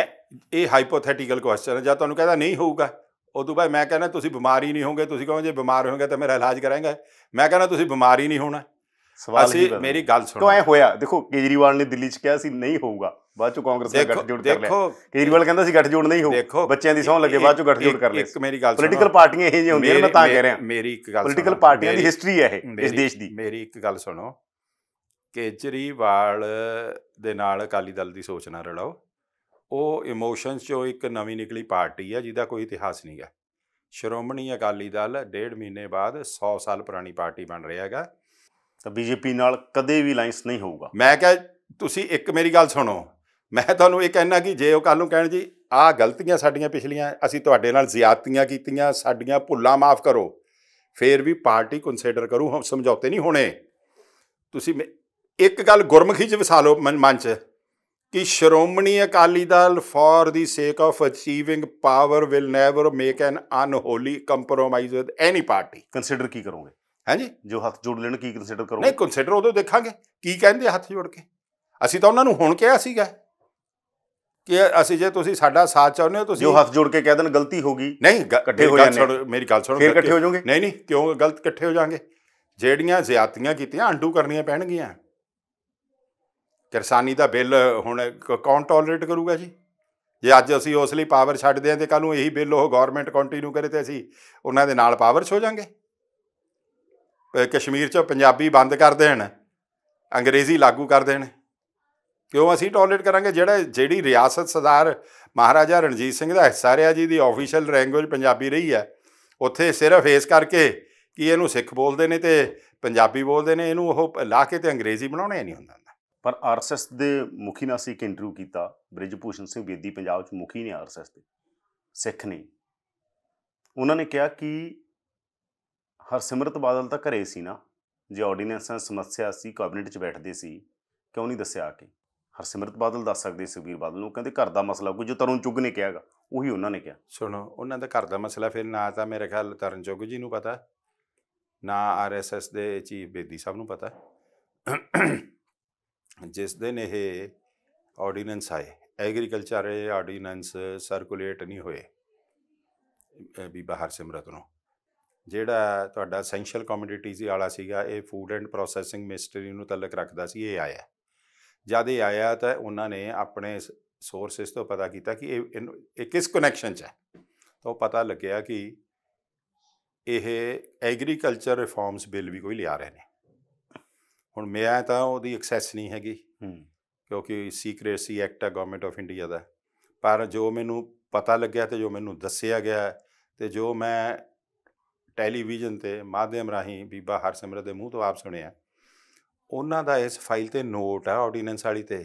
ਇਹ ਹਾਈਪੋਥੈਟੀਕਲ ਕੁਐਸਚਨ ਹੈ ਜਾਂ ਤੁਹਾਨੂੰ ਕਹਿੰਦਾ ਨਹੀਂ ਹੋਊਗਾ ਉਹ ਤੋਂ ਬਾਅਦ ਮੈਂ ਕਹਿੰਦਾ ਤੁਸੀਂ ਬਿਮਾਰ ਹੀ ਨਹੀਂ ਹੋਗੇ ਤੁਸੀਂ ਕਹੋ ਜੇ ਬਿਮਾਰ ਹੋਗੇ ਤਾਂ ਮੇਰਾ ਇਲਾਜ ਕਰਾਂਗਾ ਮੈਂ ਕਹਿੰਦਾ ਤੁਸੀਂ ਬਿਮਾਰ ਹੀ ਨਹੀਂ ਹੋਣਾ ਸਵਾਲ ਹੀ ਮੇਰੀ ਗੱਲ ਸੁਣੋ ਕਿਉਂ ਐ ਹੋਇਆ ਦੇਖੋ ਕੇਜਰੀਵਾਲ ਨੇ ਦਿੱਲੀ 'ਚ ਕਿਹਾ ਸੀ ਨਹੀਂ ਹੋਊਗਾ ਬਾਅਦ 'ਚ ਕਾਂਗਰਸ ਨੇ ਗੱਠਜੋੜ ਕਰ ਲਿਆ ਕੇਜਰੀਵਾਲ ਕਹਿੰਦਾ ਸੀ ਗੱਠਜੋੜ ਨਹੀਂ ਹੋਊ ਬੱਚਿਆਂ ਦੀ ਸੌਂ ਲੱਗੇ ਬਾਅਦ 'ਚ ਗੱਠਜੋੜ ਕਰ ਲਿਆ ਇੱਕ ਮੇਰੀ ਗੱਲ ਸੁਣੋ ਪੋਲੀਟੀਕਲ ਪਾਰਟੀਆਂ ਇਹ ਜਿਹੇ ਹੁੰਦੀਆਂ ਮੈਂ ਤਾਂ ਕਹਿ ਰਿਹਾ ਮੇਰੀ ਇੱਕ ਗੱਲ ਪੋਲੀਟੀਕਲ ਪਾਰਟੀਆਂ ਦੀ ਹਿਸਟਰੀ ਹੈ ਇਹ ਇਸ ਦੇਸ਼ ਦੀ ਮੇਰੀ ਇੱਕ ਗੱਲ ਸੁਣੋ ਕੇਜਰੀਵਾਲ ਦੇ ਨਾਲ ਅਕਾਲੀ ਦਲ ਦੀ ਸੋਚ ਨਾ ਰਲਾਓ ਉਹ ਇਮੋਸ਼ਨਸ ਚੋਂ ਇੱਕ ਨਵੀਂ ਨਿਕਲੀ ਪਾਰਟੀ ਹੈ ਜਿਹਦਾ ਕੋਈ ਇਤਿਹਾਸ ਨਹੀਂ ਹੈ ਸ਼੍ਰੋਮਣੀ ਅਕਾਲੀ ਦਲ ਡੇਢ ਮਹੀਨੇ ਬਾਅਦ 100 ਸਾਲ ਪੁਰਾਣੀ ਪਾਰਟੀ ਬਣ ਰਿਹਾ ਹੈਗਾ ਤਾਂ ਬੀਜੇਪੀ ਨਾਲ ਕਦੇ ਵੀ ਅਲਾਈਅੰਸ ਨਹੀਂ ਹੋਊਗਾ ਮੈਂ ਕਹਾਂ ਤੁਸੀਂ ਇੱਕ ਮੇਰੀ ਗੱਲ ਸੁਣੋ ਮੈਂ ਤੁਹਾਨੂੰ ਇਹ ਕਹਿਣਾ ਕਿ ਜੇ ਉਹ ਕੱਲ ਨੂੰ ਕਹਿਣ ਜੀ ਆਹ ਗਲਤੀਆਂ ਸਾਡੀਆਂ ਪਿਛਲੀਆਂ ਅਸੀਂ ਤੁਹਾਡੇ ਨਾਲ ਜ਼ਿਆਦਤੀਆਂ ਕੀਤੀਆਂ ਸਾਡੀਆਂ ਭੁੱਲਾਂ ਮਾਫ ਕਰੋ ਫੇਰ ਵੀ ਪਾਰਟੀ ਕਨਸੀਡਰ ਕਰੂ ਹਮ ਸਮਝੌਤੇ ਨਹੀਂ ਹੋਣੇ ਤੁਸੀਂ ਇੱਕ ਗੱਲ ਗੁਰਮੁਖੀ ਚ ਵਿਸਾ ਲਓ ਮਨ ਚ ਕਿ Shiromani Akali Dal for the sake of achieving power will never make an unholy compromise with any party consider ਕੀ ਕਰੋਗੇ ਹਾਂਜੀ ਜੋ ਹੱਥ ਜੋੜ ਲੈਣ ਕੀ ਕਨਸੀਡਰ ਕਰੋਗੇ ਨਹੀਂ ਕਨਸੀਡਰ ਉਦੋਂ ਦੇਖਾਂਗੇ ਕੀ ਕਹਿੰਦੇ ਹੱਥ ਜੋੜ ਕੇ ਅਸੀਂ ਤਾਂ ਉਹਨਾਂ ਨੂੰ ਹੁਣ ਕਿਹਾ ਸੀਗਾ ਕਿ ਅਸੀਂ ਜੇ ਤੁਸੀਂ ਸਾਡਾ ਸਾਥ ਚਾਹੁੰਦੇ ਹੋ ਤੁਸੀਂ ਜੋ ਹੱਥ ਜੋੜ ਕੇ ਕਹਿ ਦੇਣ ਗਲਤੀ ਹੋ ਗਈ ਨਹੀਂ ਇਕੱਠੇ ਹੋ ਜਾਣੇ ਮੇਰੀ ਗੱਲ ਸੁਣੋ ਫਿਰ ਇਕੱਠੇ ਹੋ ਜਾਓਗੇ ਨਹੀਂ ਨਹੀਂ ਕਿਉਂ ਗਲਤ ਇਕੱਠੇ ਹੋ ਜਾਾਂਗੇ ਜਿਹੜੀਆਂ ਜ਼ਿਆਤੀਆਂ ਕੀਤੀਆਂ ਅੰਡੂ ਕਰਨੀਆਂ ਪੈਣਗੀਆਂ ਕਿਰਸਾਨੀ ਦਾ ਬਿੱਲ ਹੁਣ ਕੌਣ ਟੋਲਰੇਟ ਕਰੂਗਾ ਜੀ ਜੇ ਅੱਜ ਅਸੀਂ ਉਸ ਲਈ ਪਾਵਰ ਛੱਡਦੇ ਆਂ ਤੇ ਕੱਲ ਨੂੰ ਇਹੀ ਬਿੱਲ ਉਹ ਗਵਰਨਮੈਂਟ ਕੰਟੀਨਿਊ ਕਰੇ ਤੇ ਅਸੀਂ ਉਹਨਾਂ ਦੇ ਨਾਲ ਪਾਵਰ ਛੋ ਜਾਾਂਗੇ ਕਸ਼ਮੀਰ 'ਚ ਪੰਜਾਬੀ ਬੰਦ ਕਰ ਦੇਣ ਅੰਗਰੇਜ਼ੀ ਲਾਗੂ ਕਰ ਦੇਣ ਕਿਉਂ ਅਸੀਂ ਟੋਲਰੇਟ ਕਰਾਂਗੇ ਜਿਹੜਾ ਜਿਹੜੀ ਰਿਆਸਤ ਸਰਦਾਰ ਮਹਾਰਾਜਾ ਰਣਜੀਤ ਸਿੰਘ ਦਾ ਹਿੱਸਾ ਰਿਹਾ ਜੀ ਦੀ ਆਫੀਸ਼ੀਅਲ ਲੈਂਗੁਏਜ ਪੰਜਾਬੀ ਰਹੀ ਹੈ ਉੱਥੇ ਸਿਰਫ ਇਸ ਕਰਕੇ ਕਿ ਇਹਨੂੰ ਸਿੱਖ ਬੋਲਦੇ ਨੇ ਤੇ ਪੰਜਾਬੀ ਬੋਲਦੇ ਨੇ ਇਹਨੂੰ ਉਹ ਲਾ ਕੇ ਤੇ ਅੰਗਰੇਜ਼ੀ ਬਣਾਉਣੇ ਨਹੀਂ ਹੁੰਦਾ ਪਰ ਆਰਐਸਐਸ ਦੇ ਮੁਖੀ ਨਾਲ ਅਸੀਂ ਇੱਕ ਇੰਟਰਵਿਊ ਕੀਤਾ ਬ੍ਰਿਜਪੂਸ਼ਨ ਸਿੰਘ ਬੇਦੀ ਪੰਜਾਬ ਚ ਮੁਖੀ ਨੇ ਆਰਐਸਐਸ ਦੇ ਸਿੱਖ ਨਹੀਂ ਉਹਨਾਂ ਨੇ ਕਿਹਾ ਕਿ ਹਰਸਿਮਰਤ ਬਾਦਲ ਤਾਂ ਘਰੇ ਸੀ ਨਾ ਜੇ ਆਰਡੀਨੈਂਸਾਂ ਸਮੱਸਿਆ ਸੀ ਕੈਬਨਿਟ 'ਚ ਬੈਠਦੇ ਸੀ ਕਿਉਂ ਨਹੀਂ ਦੱਸਿਆ ਆ ਕੇ ਹਰਸਿਮਰਤ ਬਾਦਲ ਦੱਸ ਸਕਦੇ ਸੁਖਬੀਰ ਬਾਦਲ ਨੂੰ ਕਹਿੰਦੇ ਘਰ ਦਾ ਮਸਲਾ ਕੋਈ ਜੋ ਤਰੁਣ ਚੁੱਗ ਨੇ ਕਿਹਾਗਾ ਉਹੀ ਉਹਨਾਂ ਨੇ ਕਿਹਾ ਸੁਣੋ ਉਹਨਾਂ ਦਾ ਘਰ ਦਾ ਮਸਲਾ ਫਿਰ ਨਾ ਤਾਂ ਮੇਰੇ ਖਿਆਲ ਤਰਨ ਚੁੱਗ ਜੀ ਨੂੰ ਪਤਾ ਨਾ ਆਰਐਸਐਸ ਦੇ ਚੀਫ ਬੇਦੀ ਸਾਹਿਬ ਨੂੰ ਪਤਾ ਜਿਸ ਦਿਨ ਇਹ ਆਰਡੀਨੈਂਸ ਆਏ ਐਗਰੀਕਲਚਰ ਆਰਡੀਨੈਂਸ ਸਰਕੂਲੇਟ ਨਹੀਂ ਹੋਏ ਵੀ ਬਾਹਰ ਸਿਮਰਤ ਨੂੰ ਜਿਹੜਾ ਤੁਹਾਡਾ ਐਸੈਂਸ਼ੀਅਲ ਕਮੋਡਿਟੀਜ਼ ਵਾਲਾ ਸੀਗਾ ਇਹ ਫੂਡ ਐਂਡ ਪ੍ਰੋਸੈਸਿੰਗ ਮਿਨਿਸਟਰੀ ਨੂੰ ਤਲਕ ਰੱਖਦਾ ਸੀ ਇਹ ਆਇਆ ਜਦ ਇਹ ਆਇਆ ਤਾਂ ਉਹਨਾਂ ਨੇ ਆਪਣੇ ਸੋਰਸਸ ਤੋਂ ਪਤਾ ਕੀਤਾ ਕਿ ਇਹ ਇਹ ਕਿਸ ਕਨੈਕਸ਼ਨ 'ਚ ਹੈ ਤਾਂ ਪਤਾ ਲੱਗਿਆ ਕਿ ਇਹ ਐਗਰੀਕਲਚਰ ਰਿਫਾਰਮਸ ਬਿੱਲ ਵੀ ਕੋਈ ਲਿਆ ਰਹੇ ਨੇ ਹੁਣ ਮੈਂ ਤਾਂ ਉਹਦੀ ਐਕਸੈਸ ਨਹੀਂ ਹੈਗੀ ਕਿਉਂਕਿ ਸੀਕ੍ਰੇਸੀ ਐਕਟ ਆ ਗਵਰਨਮੈਂਟ ਆਫ ਇੰਡੀਆ ਦਾ ਪਰ ਜੋ ਮੈਨੂੰ ਪਤਾ ਲੱਗਿਆ ਤੇ ਜੋ ਮੈਨੂੰ ਦੱਸਿਆ ਗਿਆ ਤੇ ਜੋ ਮੈਂ ਟੈਲੀਵਿਜ਼ਨ ਤੇ ਮਾਧਿਅਮ ਰਾਹੀਂ ਬੀਬਾ ਹਰਸਿਮਰਤ ਦੇ ਮੂੰਹ ਤੋਂ ਆਪ ਸੁਣਿਆ ਉਹਨਾਂ ਦਾ ਇਸ ਫਾਈਲ ਤੇ ਨੋਟ ਆ ਆਰਡੀਨੈਂਸ ਵਾਲੀ ਤੇ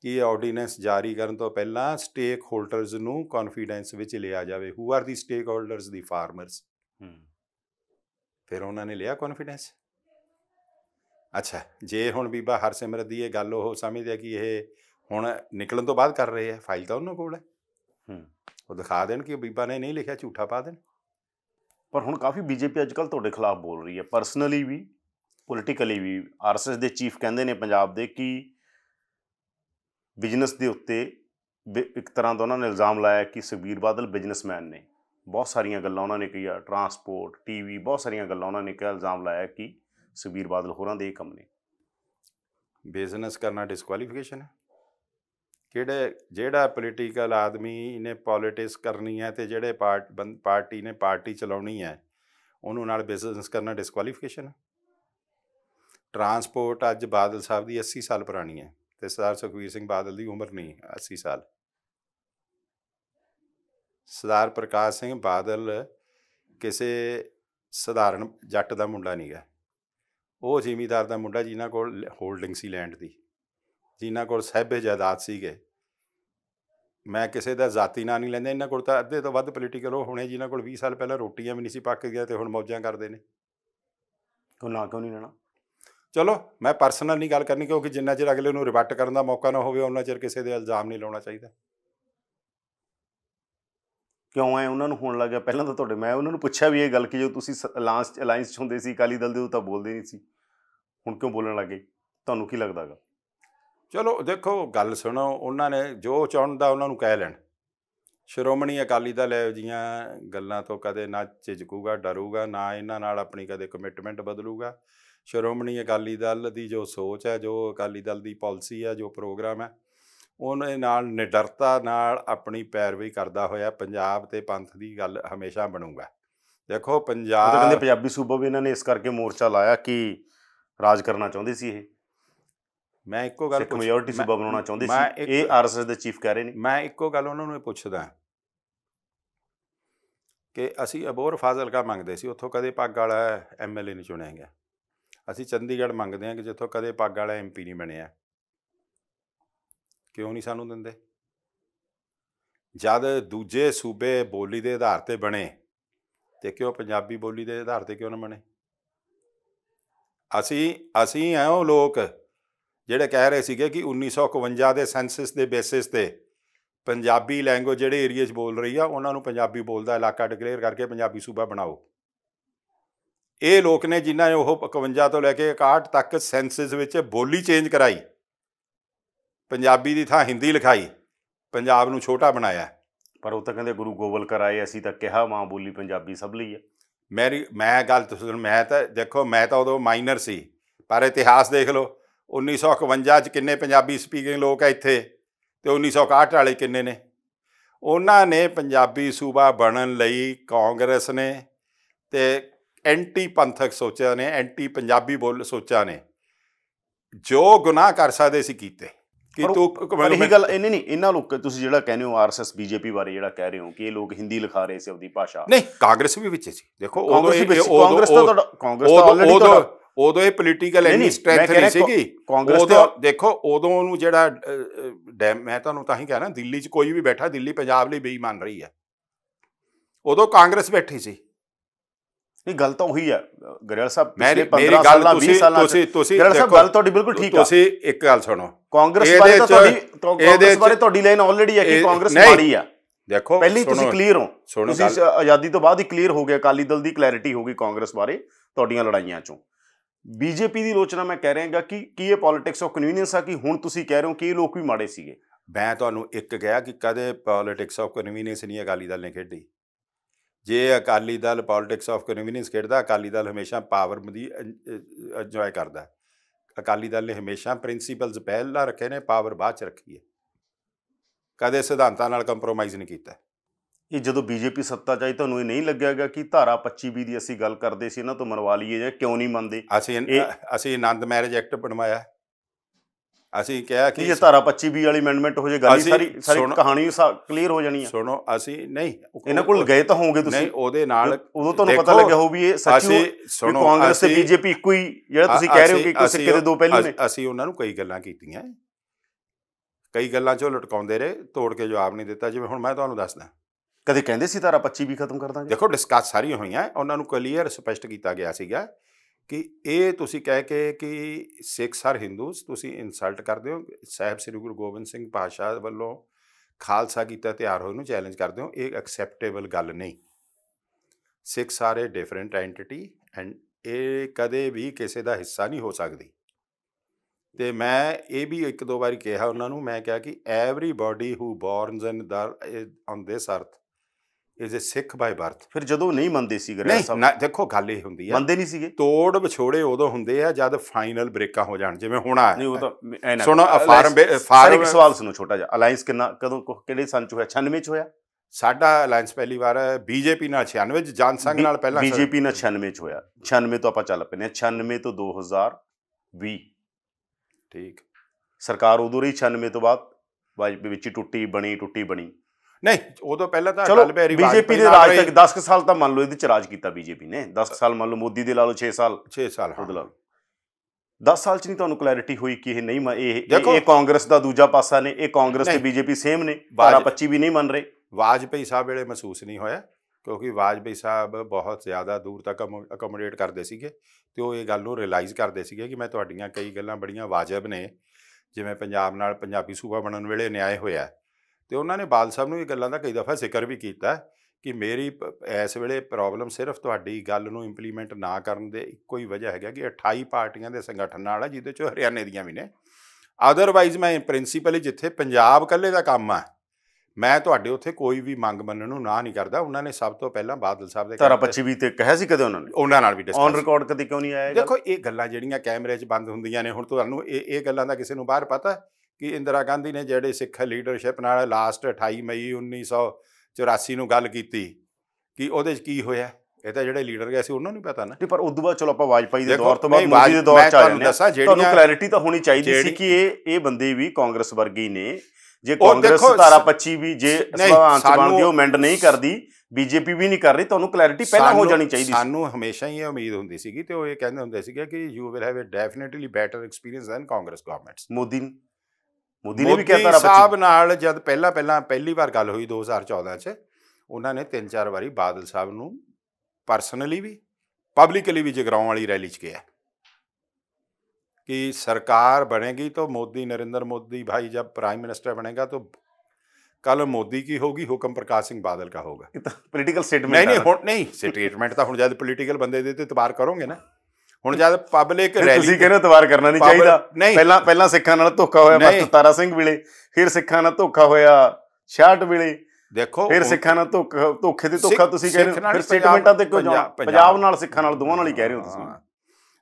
ਕਿ ਇਹ ਆਰਡੀਨੈਂਸ ਜਾਰੀ ਕਰਨ ਤੋਂ ਪਹਿਲਾਂ ਸਟੇਕ ਹੋਲਡਰਸ ਨੂੰ ਕੌਨਫੀਡੈਂਸ ਵਿੱਚ ਲਿਆ ਜਾਵੇ who are the stakeholders the farmers ਫਿਰ ਉਹਨਾਂ ਨੇ ਲਿਆ ਕੌਨਫੀਡੈਂਸ ਅੱਛਾ ਜੇ ਹੁਣ ਬੀਬਾ ਹਰਸਿਮਰਤ ਦੀ ਇਹ ਗੱਲ ਉਹ ਸਮਝਦੇ ਆ ਕਿ ਇਹ ਹੁਣ ਨਿਕਲਣ ਤੋਂ ਬਾਅਦ ਕਰ ਰਹੇ ਆ ਫਾਈਲ ਤਾਂ ਉਹਨਾਂ ਕੋਲ ਹੈ ਹੂੰ ਉਹ ਦਿਖਾ ਦੇਣ ਕਿ ਬੀਬਾ ਨੇ ਨਹੀਂ ਲਿਖਿਆ ਝੂਠਾ ਪਾ ਦੇਣ ਪਰ ਹੁਣ ਕਾਫੀ ਬੀਜੇਪੀ ਕੱਲ ਤੁਹਾਡੇ ਖਿਲਾਫ ਬੋਲ ਰਹੀ ਹੈ ਪਰਸਨਲੀ ਵੀ ਪੋਲਿਟਿਕਲੀ ਵੀ ਆਰਐਸਐਸ ਦੇ ਚੀਫ ਕਹਿੰਦੇ ਨੇ ਪੰਜਾਬ ਦੇ ਕਿ ਬਿਜ਼ਨਸ ਦੇ ਉੱਤੇ ਇੱਕ ਤਰ੍ਹਾਂ ਦਾ ਉਹਨਾਂ ਨੇ ਇਲਜ਼ਾਮ ਲਾਇਆ ਕਿ ਸੁਖਬੀਰ ਬਾਦਲ ਬਿਜ਼ਨਸਮੈਨ ਨੇ ਬਹੁਤ ਸਾਰੀਆਂ ਗੱਲਾਂ ਉਹਨਾਂ ਨੇ ਕਹੀਆ ਟਰਾਂਸਪੋਰਟ ਟੀਵੀ ਬਹੁਤ ਸਾਰੀਆਂ ਗੱਲਾਂ ਉਹਨਾਂ ਨੇ ਕਿਹਾ ਇਲਜ਼ਾਮ ਲਾਇਆ ਕਿ ਸੁਖਬੀਰ ਬਾਦਲ ਹੋਰਾਂ ਦੇ ਇਹ ਕੰਮ ਨੇ ਬਿਜ਼ਨਸ ਕਰਨਾ ਡਿਸਕੁਆਲੀਫਿਕੇਸ਼ਨ ਹੈ ਕਿਹੜੇ ਜਿਹੜਾ ਪੋਲੀਟੀਕਲ ਆਦਮੀ ਨੇ ਪੋਲਿਟਿਕਸ ਕਰਨੀ ਹੈ ਤੇ ਜਿਹੜੇ ਪਾਰਟੀ ਨੇ ਪਾਰਟੀ ਚਲਾਉਣੀ ਹੈ ਉਹਨੂੰ ਨਾਲ ਬਿਜ਼ਨਸ ਕਰਨਾ ਡਿਸਕੁਆਲੀਫਿਕੇਸ਼ਨ ਹੈ ਟਰਾਂਸਪੋਰਟ ਅੱਜ ਬਾਦਲ ਸਾਹਿਬ ਦੀ 80 ਸਾਲ ਪੁਰਾਣੀ ਹੈ ਤੇ ਸਰਦਾਰ ਸੁਖਵੀਰ ਸਿੰਘ ਬਾਦਲ ਦੀ ਉਮਰ ਨਹੀਂ 80 ਸਾਲ ਸਰਦਾਰ ਪ੍ਰਕਾਸ਼ ਸਿੰਘ ਬਾਦਲ ਕਿਸੇ ਸਧਾਰਨ ਜੱਟ ਦਾ ਮੁੰਡਾ ਨਹੀਂਗਾ ਉਹ ਜ਼ਿਮੀਦਾਰ ਦਾ ਮੁੰਡਾ ਜਿਨ੍ਹਾਂ ਕੋਲ ਹੋਲਡਿੰਗ ਸੀ ਲੈਂਡ ਦੀ ਜਿਨ੍ਹਾਂ ਕੋਲ ਸਹਿਬੇ ਜਾਇਦਾਦ ਸੀਗੇ ਮੈਂ ਕਿਸੇ ਦਾ ਜ਼ਾਤੀ ਨਾਂ ਨਹੀਂ ਲੈਂਦਾ ਇਹਨਾਂ ਕੋਲ ਤਾਂ ਅੱਧੇ ਤੋਂ ਵੱਧ ਪੋਲੀਟੀਕਲ ਉਹ ਹੋਣੇ ਜਿਨ੍ਹਾਂ ਕੋਲ 20 ਸਾਲ ਪਹਿਲਾਂ ਰੋਟੀਆਂ ਵੀ ਨਹੀਂ ਸੀ ਪੱਕ ਗਿਆ ਤੇ ਹੁਣ ਮੌਜਾਂ ਕਰਦੇ ਨੇ ਉਹ ਨਾਂ ਕਿਉਂ ਨਹੀਂ ਲੈਣਾ ਚਲੋ ਮੈਂ ਪਰਸਨਲ ਨਹੀਂ ਗੱਲ ਕਰਨੀ ਕਿਉਂਕਿ ਜਿੰਨਾ ਚਿਰ ਅਗਲੇ ਨੂੰ ਰਿਵਰਟ ਕਰਨ ਦਾ ਮੌਕਾ ਨਾ ਹੋਵੇ ਉਹਨਾਂ ਚਿਰ ਕਿਸੇ ਦੇ ਇਲਜ਼ਾਮ ਨਹੀਂ ਲਾਉਣਾ ਚਾਹੀਦਾ ਕਿਉਂ ਐ ਉਹਨਾਂ ਨੂੰ ਹੋਣ ਲੱਗਿਆ ਪਹਿਲਾਂ ਤਾਂ ਤੁਹਾਡੇ ਮੈਂ ਉਹਨਾਂ ਨੂੰ ਪੁੱਛਿਆ ਵੀ ਇਹ ਗੱਲ ਕਿ ਜੋ ਤੁਸੀਂ ਅਲਾਈਅੰਸ ਅਲਾਈਅੰਸ 'ਚ ਹੁੰਦੇ ਸੀ ਅਕਾਲੀ ਦਲ ਦੇ ਉਹ ਤਾਂ ਬੋਲਦੇ ਨਹੀਂ ਸੀ ਹੁਣ ਕਿਉਂ ਬੋਲਣ ਲੱਗੇ ਤੁਹਾਨੂੰ ਕੀ ਲੱਗਦਾਗਾ ਚਲੋ ਦੇਖੋ ਗੱਲ ਸੁਣੋ ਉਹਨਾਂ ਨੇ ਜੋ ਚਾਹੁੰਦਾ ਉਹਨਾਂ ਨੂੰ ਕਹਿ ਲੈਣ ਸ਼੍ਰੋਮਣੀ ਅਕਾਲੀ ਦਲ ਇਹੋ ਜੀਆਂ ਗੱਲਾਂ ਤੋਂ ਕਦੇ ਨਾ ਝਿਜਕੂਗਾ ਡਰੂਗਾ ਨਾ ਇਹਨਾਂ ਨਾਲ ਆਪਣੀ ਕਦੇ ਕਮਿਟਮੈਂਟ ਬਦਲੂਗਾ ਸ਼੍ਰੋਮਣੀ ਅਕਾਲੀ ਦਲ ਦੀ ਜੋ ਸੋਚ ਹੈ ਜੋ ਅਕਾਲੀ ਦਲ ਦੀ ਪਾਲਿਸੀ ਹੈ ਜੋ ਪ੍ਰੋਗਰਾਮ ਹੈ ਉਹਨੇ ਨਾਲ ਨਿਡਰਤਾ ਨਾਲ ਆਪਣੀ ਪੈਰਵੀ ਕਰਦਾ ਹੋਇਆ ਪੰਜਾਬ ਤੇ ਪੰਥ ਦੀ ਗੱਲ ਹਮੇਸ਼ਾ ਬਣੂਗਾ ਦੇਖੋ ਪੰਜਾਬ ਕਹਿੰਦੇ ਪੰਜਾਬੀ ਸੂਬਾ ਵੀ ਇਹਨਾਂ ਨੇ ਇਸ ਕਰਕੇ ਮੋਰਚਾ ਲਾਇਆ ਕਿ ਰਾਜ ਕਰਨਾ ਚਾਹੁੰਦੇ ਸੀ ਇਹ ਮੈਂ ਇੱਕੋ ਗੱਲ ਸਿੱਖ ਮੈਜੋਰਟੀ ਸੂਬਾ ਬਣਾਉਣਾ ਚਾਹੁੰਦੇ ਸੀ ਇਹ ਆਰਐਸਐਸ ਦੇ ਚੀਫ ਕਹਿ ਰਹੇ ਨੇ ਮੈਂ ਇੱਕੋ ਗੱਲ ਉਹਨਾਂ ਨੂੰ ਪੁੱਛਦਾ ਕਿ ਅਸੀਂ ਅਬੋਰ ਫਾਜ਼ਲਕਾ ਮੰਗਦੇ ਸੀ ਉੱਥੋਂ ਕਦੇ ਪੱਗ ਵਾਲਾ ਐਮਐਲਏ ਨਹੀਂ ਚੁਣਿਆ ਗਿਆ ਅਸੀਂ ਚੰਡੀਗੜ੍ਹ ਮੰਗਦੇ ਹਾਂ ਕਿ ਜਿੱਥੋਂ ਕਦੇ ਪੱਗ ਵਾਲਾ ਐਮਪੀ ਨਹੀਂ ਬਣਿਆ ਕਿਉਂ ਨਹੀਂ ਸਾਨੂੰ ਦਿੰਦੇ ਜਦ ਦੂਜੇ ਸੂਬੇ ਬੋਲੀ ਦੇ ਆਧਾਰ ਤੇ ਬਣੇ ਤੇ ਕਿਉਂ ਪੰਜਾਬੀ ਬੋਲੀ ਦੇ ਆਧਾਰ ਤੇ ਕਿਉਂ ਨਾ ਬਣੇ ਅਸੀਂ ਅਸੀਂ ਆ ਲੋਕ ਜਿਹੜੇ ਕਹਿ ਰਹੇ ਸੀਗੇ ਕਿ 1951 ਦੇ ਸੈਂਸਸ ਦੇ ਬੇਸਿਸ ਤੇ ਪੰਜਾਬੀ ਲੈਂਗੁਏਜ ਜਿਹੜੇ ਏਰੀਆ 'ਚ ਬੋਲ ਰਹੀ ਆ ਉਹਨਾਂ ਨੂੰ ਪੰਜਾਬੀ ਬੋਲਦਾ ਇਲਾਕਾ ਡਿਕਲੇਅਰ ਕਰਕੇ ਪੰਜਾਬੀ ਸੂਬਾ ਬਣਾਓ ਇਹ ਲੋਕ ਨੇ ਜਿਨ੍ਹਾਂ ਨੇ ਉਹ 51 ਤੋਂ ਲੈ ਕੇ 61 ਤੱਕ ਸੈਂਸਸ ਵਿੱਚ ਬੋਲੀ ਚੇਂਜ ਕਰਾਈ ਪੰਜਾਬੀ ਦੀ ਥਾਂ ਹਿੰਦੀ ਲਿਖਾਈ ਪੰਜਾਬ ਨੂੰ ਛੋਟਾ ਬਣਾਇਆ ਪਰ ਉਹ ਤਾਂ ਕਹਿੰਦੇ ਗੁਰੂ ਗੋਬਲ ਕਰਾਏ ਅਸੀਂ ਤਾਂ ਕਿਹਾ ਮਾਂ ਬੋਲੀ ਪੰਜਾਬੀ ਸਭ ਲਈ ਆ ਮੈਂ ਮੈਂ ਗੱਲ ਤੁਸੀਂ ਮੈਂ ਤਾਂ ਦੇਖੋ ਮੈਂ ਤਾਂ ਉਦੋਂ ਮਾਈਨਰ ਸੀ ਪਰ ਇਤਿਹਾਸ ਦੇਖ ਲਓ 1951 ਚ ਕਿੰਨੇ ਪੰਜਾਬੀ ਸਪੀਕਿੰਗ ਲੋਕ ਆ ਇੱਥੇ ਤੇ 1961 ਵਾਲੇ ਕਿੰਨੇ ਨੇ ਉਹਨਾਂ ਨੇ ਪੰਜਾਬੀ ਸੂਬਾ ਬਣਨ ਲਈ ਕਾਂਗਰਸ ਨੇ ਤੇ ਐਂਟੀ ਪੰਥਕ ਸੋਚਿਆ ਨੇ ਐਂਟੀ ਪੰਜਾਬੀ ਬੋਲ ਸੋਚਿਆ ਨੇ ਜੋ ਗੁਨਾਹ ਕਰ ਸਕਦੇ ਸੀ ਕੀਤੇ ਕਿ ਤੂੰ ਇਹ ਗੱਲ ਨਹੀਂ ਨਹੀਂ ਇਹਨਾਂ ਲੋਕ ਤੁਸੀਂ ਜਿਹੜਾ ਕਹਿੰਦੇ ਹੋ ਆਰਐਸਐਸ ਬੀਜੇਪੀ ਬਾਰੇ ਜਿਹੜਾ ਕਹਿ ਰਹੇ ਹੋ ਕਿ ਇਹ ਲੋਕ ਹਿੰਦੀ ਲਿਖਾ ਰਹੇ ਸੀ ਆਪਣੀ ਭਾਸ਼ਾ ਨਹੀਂ ਕਾਂਗਰਸ ਵੀ ਵਿੱਚ ਸੀ ਦੇਖੋ ਉਦੋਂ ਕਾਂਗਰਸ ਤਾਂ ਕਾਂਗਰਸ ਤਾਂ ਆਲਰੇਡੀ ਉਦੋਂ ਇਹ ਪੋਲੀਟੀਕਲ ਐਨੀ ਸਟਰੈਂਥ ਨਹੀਂ ਸੀਗੀ ਕਾਂਗਰਸ ਦੇ ਦੇਖੋ ਉਦੋਂ ਉਹਨੂੰ ਜਿਹੜਾ ਮੈਂ ਤੁਹਾਨੂੰ ਤਾਂ ਹੀ ਕਹਿ ਰਿਹਾ ਦਿੱਲੀ 'ਚ ਕੋਈ ਵੀ ਬੈਠਾ ਦਿੱਲੀ ਪੰਜਾਬ ਲਈ ਬੇਈਮਾਨ ਰਹੀ ਹੈ ਉਦੋਂ ਕਾਂਗਰਸ ਬੈਠੀ ਸੀ ਇਹ ਗੱਲ ਤਾਂ ਉਹੀ ਹੈ ਗਰੇਵਾਲ ਸਾਹਿਬ ਪਿਛਲੇ 15 ਸਾਲਾਂ 20 ਸਾਲਾਂ ਤੁਸੀਂ ਤੁਸੀਂ ਗਰੇਵਾਲ ਸਾਹਿਬ ਗੱਲ ਤੁਹਾਡੀ ਬਿਲਕੁਲ ਠੀਕ ਹੈ ਤੁਸੀਂ ਇੱਕ ਗੱਲ ਸੁਣੋ ਕਾਂਗਰਸ ਬਾਰੇ ਤਾਂ ਤੁਹਾਡੀ ਕਾਂਗਰਸ ਬਾਰੇ ਤੁਹਾਡੀ ਲਾਈਨ ਆਲਰੇਡੀ ਹੈ ਕਿ ਕਾਂਗਰਸ ਮਾੜੀ ਆ ਦੇਖੋ ਪਹਿਲੀ ਤੁਸੀਂ ਕਲੀਅਰ ਹੋ ਤੁਸੀਂ ਆਜ਼ਾਦੀ ਤੋਂ ਬਾਅਦ ਹੀ ਕਲੀਅਰ ਹੋ ਗਿਆ ਅਕਾਲੀ ਦਲ ਦੀ ਕਲੈਰਿਟੀ ਹੋ ਗਈ ਕਾਂਗਰਸ ਬਾਰੇ ਤੁਹਾਡੀਆਂ ਲੜਾਈਆਂ ਚੋਂ ਬੀਜੇਪੀ ਦੀ ਲੋਚਨਾ ਮੈਂ ਕਹਿ ਰਿਹਾਗਾ ਕਿ ਕੀ ਇਹ ਪੋਲਿਟਿਕਸ ਆਫ ਕਨਵੀਨੀਅੰਸ ਆ ਕਿ ਹੁਣ ਤੁਸੀਂ ਕਹਿ ਰਹੇ ਹੋ ਕਿ ਇਹ ਲੋਕ ਵੀ ਮਾੜੇ ਸੀਗੇ ਮੈਂ ਤੁਹਾਨੂੰ ਇੱਕ ਕਿਹਾ ਕਿ ਕਦੇ ਪੋਲਿਟਿਕਸ ਆਫ ਕਨਵੀਨੀਅੰਸ ਨਹੀਂ ਅਕਾਲੀ ਦਲ ਨੇ ਖੇਡੀ ਜੇ Akali Dal politics of convenience ਖੇਡਦਾ ਅਕਾਲੀ ਦਲ ਹਮੇਸ਼ਾ ਪਾਵਰ ਦੀ ਇੰਜੋਏ ਕਰਦਾ ਅਕਾਲੀ ਦਲ ਨੇ ਹਮੇਸ਼ਾ ਪ੍ਰਿੰਸੀਪਲਸ ਪਹਿਲਾਂ ਰੱਖੇ ਨੇ ਪਾਵਰ ਬਾਅਦ ਚ ਰੱਖੀ ਹੈ ਕਦੇ ਸਿਧਾਂਤਾਂ ਨਾਲ ਕੰਪਰੋਮਾਈਜ਼ ਨਹੀਂ ਕੀਤਾ ਇਹ ਜਦੋਂ ਬੀਜੇਪੀ ਸੱਤਾ ਚ ਆਈ ਤੁਹਾਨੂੰ ਇਹ ਨਹੀਂ ਲੱਗਿਆਗਾ ਕਿ ਧਾਰਾ 25 ਵੀ ਦੀ ਅਸੀਂ ਗੱਲ ਕਰਦੇ ਸੀ ਇਹਨਾਂ ਤੋਂ ਮਨਵਾ ਲਈਏ ਜਾਂ ਕਿਉਂ ਨਹੀਂ ਮੰਨਦੇ ਅਸੀਂ ਅਸੀਂ ਆਨੰਦ ਮੈਰਿਜ ਐਕਟ ਬਣਵਾਇਆ ਅਸੀਂ ਕਿਹਾ ਕਿ ਇਹ ਧਾਰਾ 25 ਵੀ ਵਾਲੀ ਅਮੈਂਡਮੈਂਟ ਹੋ ਜੇ ਗੱਲ ਸਾਰੀ ਸਾਰੀ ਕਹਾਣੀ ਕਲੀਅਰ ਹੋ ਜਾਣੀ ਆ ਸੁਣੋ ਅਸੀਂ ਨਹੀਂ ਇਹਨਾਂ ਕੋਲ ਗਏ ਤਾਂ ਹੋਵੋਗੇ ਤੁਸੀਂ ਨਹੀਂ ਉਹਦੇ ਨਾਲ ਉਦੋਂ ਤੁਹਾਨੂੰ ਪਤਾ ਲੱਗਿਆ ਹੋ ਵੀ ਇਹ ਸੱਚੀ ਸੁਣੋ ਕਾਂਗਰਸ ਤੇ ਬੀਜੇਪੀ ਇੱਕੋ ਹੀ ਜਿਹੜਾ ਤੁਸੀਂ ਕਹਿ ਰਹੇ ਹੋ ਕਿ ਇੱਕੋ ਸਿੱਕੇ ਦੇ ਦੋ ਪਹਿਲੀ ਨੇ ਅਸੀਂ ਉਹਨਾਂ ਨੂੰ ਕਈ ਗੱਲਾਂ ਕੀਤੀਆਂ ਕਈ ਗੱਲਾਂ ਚੋਂ ਲਟਕਾਉਂਦੇ ਰਹੇ ਤੋੜ ਕੇ ਜਵਾਬ ਨਹੀਂ ਦਿੱਤਾ ਜਿਵੇਂ ਹੁਣ ਮੈਂ ਤੁਹਾਨੂੰ ਦੱਸਦਾ ਕਦੇ ਕਹਿੰਦੇ ਸੀ ਧਾਰਾ 25 ਵੀ ਖਤਮ ਕਰ ਦਾਂਗੇ ਦੇਖੋ ਡਿਸਕਸ ਸਾਰੀਆਂ ਹੋਈਆਂ ਉਹਨਾਂ ਨੂੰ ਕਲੀਅਰ ਸਪਸ਼ਟ ਕੀਤਾ ਗਿਆ ਸੀਗਾ ਕਿ ਇਹ ਤੁਸੀਂ ਕਹਿ ਕੇ ਕਿ ਸਿੱਖ ਸਰ ਹਿੰਦੂਸ ਤੁਸੀਂ ਇਨਸਲਟ ਕਰਦੇ ਹੋ ਸਾਹਿਬ ਸ੍ਰੀ ਗੁਰੂ ਗੋਬਿੰਦ ਸਿੰਘ ਪਾਸ਼ਾ ਵੱਲੋਂ ਖਾਲਸਾ ਕੀਤਾ ਤਿਆਰ ਹੋਏ ਨੂੰ ਚੈਲੰਜ ਕਰਦੇ ਹੋ ਇਹ ਐਕਸੈਪਟੇਬਲ ਗੱਲ ਨਹੀਂ ਸਿੱਖ ਸਾਰੇ ਡਿਫਰੈਂਟ ਆਇਡੈਂਟੀਟੀ ਐਂਡ ਇਹ ਕਦੇ ਵੀ ਕਿਸੇ ਦਾ ਹਿੱਸਾ ਨਹੀਂ ਹੋ ਸਕਦੀ ਤੇ ਮੈਂ ਇਹ ਵੀ ਇੱਕ ਦੋ ਵਾਰੀ ਕਿਹਾ ਉਹਨਾਂ ਨੂੰ ਮੈਂ ਕਿਹਾ ਕਿ everybody who borns in there on this earth is a Sikh by birth ਫਿਰ ਜਦੋਂ ਨਹੀਂ ਮੰਨਦੇ ਸੀ ਗਰੇ ਸਾਹਿਬ ਦੇਖੋ ਗੱਲ ਇਹ ਹੁੰਦੀ ਹੈ ਮੰਨਦੇ ਨਹੀਂ ਸੀਗੇ ਤੋੜ ਵਿਛੋੜੇ ਉਦੋਂ ਹੁੰਦੇ ਆ ਜਦ ਫਾਈਨਲ ਬ੍ਰੇਕਾ ਹੋ ਜਾਣ ਜਿਵੇਂ ਹੁਣ ਆ ਨਹੀਂ ਉਹ ਤਾਂ ਸੁਣੋ ਫਾਰਮ ਫਾਰਮ ਇੱਕ ਸਵਾਲ ਸੁਣੋ ਛੋਟਾ ਜਿਹਾ ਅਲਾਈਅੰਸ ਕਿੰਨਾ ਕਦੋਂ ਕਿਹੜੇ ਸਾਲ ਚ ਹੋਇਆ 96 ਚ ਹੋਇਆ ਸਾਡਾ ਅਲਾਈਅੰਸ ਪਹਿਲੀ ਵਾਰ ਬੀਜੇਪੀ ਨਾਲ 96 ਚ ਜਨ ਸੰਘ ਨਾਲ ਪਹਿਲਾਂ ਬੀਜੇਪੀ ਨਾਲ 96 ਚ ਹੋਇਆ 96 ਤੋਂ ਆਪਾਂ ਚੱਲ ਪਏ ਨੇ 96 ਤੋਂ 2020 ਠੀਕ ਸਰਕਾਰ ਉਦੋਂ ਰਹੀ 96 ਤੋਂ ਬਾਅਦ ਵਿੱਚ ਟੁੱਟੀ ਬਣੀ ਟੁੱਟੀ ਬਣੀ ਨਹੀਂ ਉਹ ਤੋਂ ਪਹਿਲਾਂ ਤਾਂ ਅਟਲ ਰਹੀ ਬੀਜੇਪੀ ਦੇ ਰਾਜ ਤੱਕ 10 ਸਾਲ ਤਾਂ ਮੰਨ ਲਓ ਇਹਦੇ ਚ ਰਾਜ ਕੀਤਾ ਬੀਜੇਪੀ ਨੇ 10 ਸਾਲ ਮੰਨ ਲਓ ਮੋਦੀ ਦੇ ਲਾ ਲਓ 6 ਸਾਲ 6 ਸਾਲ ਹਾਂ ਲਾ ਲਓ 10 ਸਾਲ ਚ ਨਹੀਂ ਤੁਹਾਨੂੰ ਕਲੈਰਿਟੀ ਹੋਈ ਕਿ ਇਹ ਨਹੀਂ ਇਹ ਇਹ ਕਾਂਗਰਸ ਦਾ ਦੂਜਾ ਪਾਸਾ ਨੇ ਇਹ ਕਾਂਗਰਸ ਤੇ ਬੀਜੇਪੀ ਸੇਮ ਨੇ 12 25 ਵੀ ਨਹੀਂ ਮੰਨ ਰਹੇ ਵਾਜਪਈ ਸਾਹਿਬ ਵੇਲੇ ਮਹਿਸੂਸ ਨਹੀਂ ਹੋਇਆ ਕਿਉਂਕਿ ਵਾਜਪਈ ਸਾਹਿਬ ਬਹੁਤ ਜ਼ਿਆਦਾ ਦੂਰ ਤੱਕ ਅਕਮੋਡੇਟ ਕਰਦੇ ਸੀਗੇ ਤੇ ਉਹ ਇਹ ਗੱਲ ਨੂੰ ਰਿਅਲਾਈਜ਼ ਕਰਦੇ ਸੀਗੇ ਕਿ ਮੈਂ ਤੁਹਾਡੀਆਂ ਕਈ ਗੱਲਾਂ ਬੜੀਆਂ ਵਾਜਬ ਨੇ ਜਿਵੇਂ ਪੰਜਾਬ ਨਾਲ ਪੰਜਾਬੀ ਸੂਬਾ ਬਣਨ ਵੇਲੇ ਨਿਆਏ ਹੋਇਆ ਤੇ ਉਹਨਾਂ ਨੇ ਬਾਲ ਸਾਹਿਬ ਨੂੰ ਇਹ ਗੱਲਾਂ ਦਾ ਕਈ ਦਫਾ ਜ਼ਿਕਰ ਵੀ ਕੀਤਾ ਕਿ ਮੇਰੀ ਇਸ ਵੇਲੇ ਪ੍ਰੋਬਲਮ ਸਿਰਫ ਤੁਹਾਡੀ ਗੱਲ ਨੂੰ ਇੰਪਲੀਮੈਂਟ ਨਾ ਕਰਨ ਦੇ ਇੱਕੋ ਹੀ ਵਜ੍ਹਾ ਹੈਗਾ ਕਿ 28 ਪਾਰਟੀਆਂ ਦੇ ਸੰਗਠਨ ਨਾਲ ਹੈ ਜਿਹਦੇ ਚੋਂ ਹਰਿਆਣੇ ਦੀਆਂ ਵੀ ਨੇ ਆਦਰਵਾਈਜ਼ ਮੈਂ ਪ੍ਰਿੰਸੀਪਲੀ ਜਿੱਥੇ ਪੰਜਾਬ ਇਕੱਲੇ ਦਾ ਕੰਮ ਆ ਮੈਂ ਤੁਹਾਡੇ ਉੱਥੇ ਕੋਈ ਵੀ ਮੰਗ ਮੰਨਣ ਨੂੰ ਨਾ ਨਹੀਂ ਕਰਦਾ ਉਹਨਾਂ ਨੇ ਸਭ ਤੋਂ ਪਹਿਲਾਂ ਬਾਦਲ ਸਾਹਿਬ ਦੇ ਪੱਛੀ ਵੀ ਤੇ ਕਹਿਆ ਸੀ ਕਦੇ ਉਹਨਾਂ ਨੇ ਉਹਨਾਂ ਨਾਲ ਵੀ ਡਿਸਕਸ ਔਨ ਰਿਕਾਰਡ ਕਦੇ ਕਿਉਂ ਨਹੀਂ ਆਇਆ ਦੇਖੋ ਇਹ ਗੱਲਾਂ ਜਿਹੜੀਆਂ ਕੈਮਰੇ 'ਚ ਬੰਦ ਹੁੰਦੀਆਂ ਨੇ ਹੁਣ ਤੁਹਾਨੂੰ ਇਹ ਇਹ ਗੱਲਾਂ ਦਾ ਕਿਸੇ ਨੂੰ ਬਾਹਰ ਪਤਾ ਕਿ ਇੰਦਰਾ ਗਾਂਧੀ ਨੇ ਜਿਹੜੇ ਸਿੱਖ ਲੀਡਰਸ਼ਿਪ ਨਾਲ ਲਾਸਟ 28 ਮਈ 1984 ਨੂੰ ਗੱਲ ਕੀਤੀ ਕਿ ਉਹਦੇ 'ਚ ਕੀ ਹੋਇਆ ਇਹ ਤਾਂ ਜਿਹੜੇ ਲੀਡਰ ਗਏ ਸੀ ਉਹਨਾਂ ਨੂੰ ਪਤਾ ਨਾ ਪਰ ਉਸ ਤੋਂ ਬਾਅਦ ਚਲੋ ਆਪਾਂ ਵਾਜਪਾਈ ਦੇ ਦੌਰ ਤੋਂ ਬਾਅਦ ਮੋਦੀ ਦੇ ਦੌਰ ਚ ਆ ਜਾਂਦੇ ਤੁਹਾਨੂੰ ਕਲੈਰਿਟੀ ਤਾਂ ਹੋਣੀ ਚਾਹੀਦੀ ਸੀ ਕਿ ਇਹ ਇਹ ਬੰਦੇ ਵੀ ਕਾਂਗਰਸ ਵਰਗੇ ਨੇ ਜੇ ਕਾਂਗਰਸ 17 25 ਵੀ ਜੇ ਸੰਵਿਧਾਨ ਚ ਬਣਦੀ ਉਹ ਮੈਂਡ ਨਹੀਂ ਕਰਦੀ ਬੀਜੇਪੀ ਵੀ ਨਹੀਂ ਕਰ ਰਹੀ ਤੁਹਾਨੂੰ ਕਲੈਰਿਟੀ ਪਹਿਲਾਂ ਹੋ ਜਾਣੀ ਚਾਹੀਦੀ ਸੀ ਸਾਨੂੰ ਹਮੇਸ਼ਾ ਹੀ ਇਹ ਉਮੀਦ ਹੁੰਦੀ ਸੀਗੀ ਤੇ ਉਹ ਇਹ ਕਹਿੰਦੇ ਹੁੰਦੇ ਸੀਗੇ ਕਿ you will have a definitely better experience than Congress governments Modi Modi ਨੇ ਵੀ ਕਹਿਤਾ ਰੱਬ ਸਾਹਿਬ ਨਾਲ ਜਦ ਪਹਿਲਾਂ ਪਹਿਲਾਂ ਪਹਿਲੀ ਵਾਰ ਗੱਲ ਹੋਈ 2014 ਚ ਉਹਨਾਂ ਨੇ ਤਿੰਨ ਚਾਰ ਵਾਰੀ ਬਾਦਲ ਸਾਹਿਬ ਨੂੰ ਪਰਸਨਲੀ ਵੀ ਪਬਲਿਕਲੀ ਵੀ ਜਗਰਾਉਣ ਵਾਲੀ ਰੈਲੀ ਚ ਗਿਆ ਕਿ ਸਰਕਾਰ ਬਣੇਗੀ ਤਾਂ ਮੋਦੀ ਨਰਿੰਦਰ ਮੋਦੀ ਭਾਈ ਜਦ ਪ੍ਰਾਈਮ ਮਿਨਿਸਟਰ ਬਣੇਗਾ ਤਾਂ ਕੱਲ ਮੋਦੀ ਕੀ ਹੋਗੀ ਹੁਕਮ ਪ੍ਰਕਾਸ਼ ਸਿੰਘ ਬਾਦਲ ਦਾ ਹੋਗਾ ਇਹ ਤਾਂ ਪੋਲੀਟੀਕਲ ਸਟੇਟਮੈਂਟ ਨਹੀਂ ਨਹੀਂ ਹੁਣ ਨਹੀਂ ਸਟੇਟਮੈਂਟ ਤਾਂ ਹੁਣ ਜਦ ਪੋਲੀਟੀਕਲ ਬੰਦੇ ਦੇ ਤੇ ਤਬਾਰ ਕਰੋਗੇ ਨਾ ਹੁਣ ਜਦ ਪਬਲਿਕ ਰੈਲੀ ਤੁਸੀਂ ਕਹਿੰਦੇ ਤਵਾਰ ਕਰਨਾ ਨਹੀਂ ਚਾਹੀਦਾ ਪਹਿਲਾਂ ਪਹਿਲਾਂ ਸਿੱਖਾਂ ਨਾਲ ਧੋਖਾ ਹੋਇਆ ਮਸਤ ਤਾਰਾ ਸਿੰਘ ਵੇਲੇ ਫਿਰ ਸਿੱਖਾਂ ਨਾਲ ਧੋਖਾ ਹੋਇਆ ਛਾਟ ਵੇਲੇ ਦੇਖੋ ਫਿਰ ਸਿੱਖਾਂ ਨਾਲ ਧੋਖਾ ਧੋਖੇ ਤੇ ਧੋਖਾ ਤੁਸੀਂ ਕਹਿੰਦੇ ਫਿਰ ਸਟੇਟਮੈਂਟਾਂ ਤੇ ਕਿਉਂ ਜਾਓ ਪੰਜਾਬ ਨਾਲ ਸਿੱਖਾਂ ਨਾਲ ਦੋਵਾਂ ਨਾਲ ਹੀ ਕਹਿ ਰਹੇ ਹੋ ਤੁਸੀਂ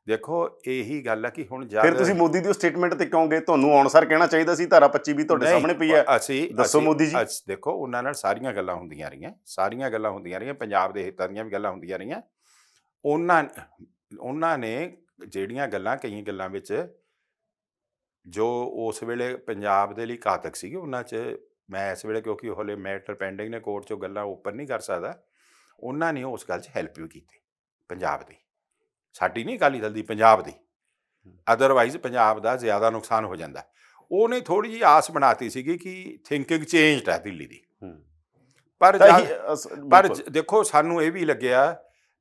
ਦੇਖੋ ਇਹੀ ਗੱਲ ਹੈ ਕਿ ਹੁਣ ਜਾ ਫਿਰ ਤੁਸੀਂ ਮੋਦੀ ਦੀ ਉਹ ਸਟੇਟਮੈਂਟ ਤੇ ਕਿਉਂ ਗਏ ਤੁਹਾਨੂੰ ਆਨਸਰ ਕਹਿਣਾ ਚਾਹੀਦਾ ਸੀ ਧਾਰਾ 25 ਵੀ ਤੁਹਾਡੇ ਸਾਹਮਣੇ ਪਈ ਹੈ ਅਸੀਂ ਦੱਸੋ ਮੋਦੀ ਜੀ ਦੇਖੋ ਉਹਨਾਂ ਨਾਲ ਸਾਰੀਆਂ ਗੱਲਾਂ ਹੁੰਦੀਆਂ ਰਹੀਆਂ ਸਾਰੀਆਂ ਗੱਲਾਂ ਹੁੰਦੀਆਂ ਰਹੀਆਂ ਪੰਜਾਬ ਦੇ ਹਿੱਤਾਂ ਦੀਆਂ ਵੀ ਗੱਲਾਂ ਹੁੰਦੀਆਂ ਰਹੀਆਂ ਉਹਨਾਂ ਉਹਨਾਂ ਨੇ ਜਿਹੜੀਆਂ ਗੱਲਾਂ ਕਈ ਗੱਲਾਂ ਵਿੱਚ ਜੋ ਉਸ ਵੇਲੇ ਪੰਜਾਬ ਦੇ ਲਈ ਘਾਤਕ ਸੀ ਉਹਨਾਂ 'ਚ ਮੈਂ ਇਸ ਵੇਲੇ ਕਿਉਂਕਿ ਹਲੇ ਮੈਟਰ ਪੈਂਡਿੰਗ ਨੇ ਕੋਰਟ 'ਚੋਂ ਗੱਲਾਂ ਓਪਨ ਨਹੀਂ ਕਰ ਸਕਦਾ ਉਹਨਾਂ ਨੇ ਉਸ ਗੱਲ 'ਚ ਹੈਲਪ ਵੀ ਕੀਤੀ ਪੰਜਾਬ ਦੀ ਸਾਡੀ ਨਹੀਂ ਅਕਾਲੀ ਦਲ ਦੀ ਪੰਜਾਬ ਦੀ ਅਦਰਵਾਈਜ਼ ਪੰਜਾਬ ਦਾ ਜ਼ਿਆਦਾ ਨੁਕਸਾਨ ਹੋ ਜਾਂਦਾ ਉਹਨੇ ਥੋੜੀ ਜੀ ਆਸ ਬਣਾਤੀ ਸੀਗੀ ਕਿ ਥਿੰਕਿੰਗ ਚੇਂਜਡ ਹੈ ਦਿੱਲੀ ਦੀ ਪਰ ਪਰ ਦੇਖੋ ਸਾਨੂੰ ਇਹ ਵੀ ਲੱਗਿਆ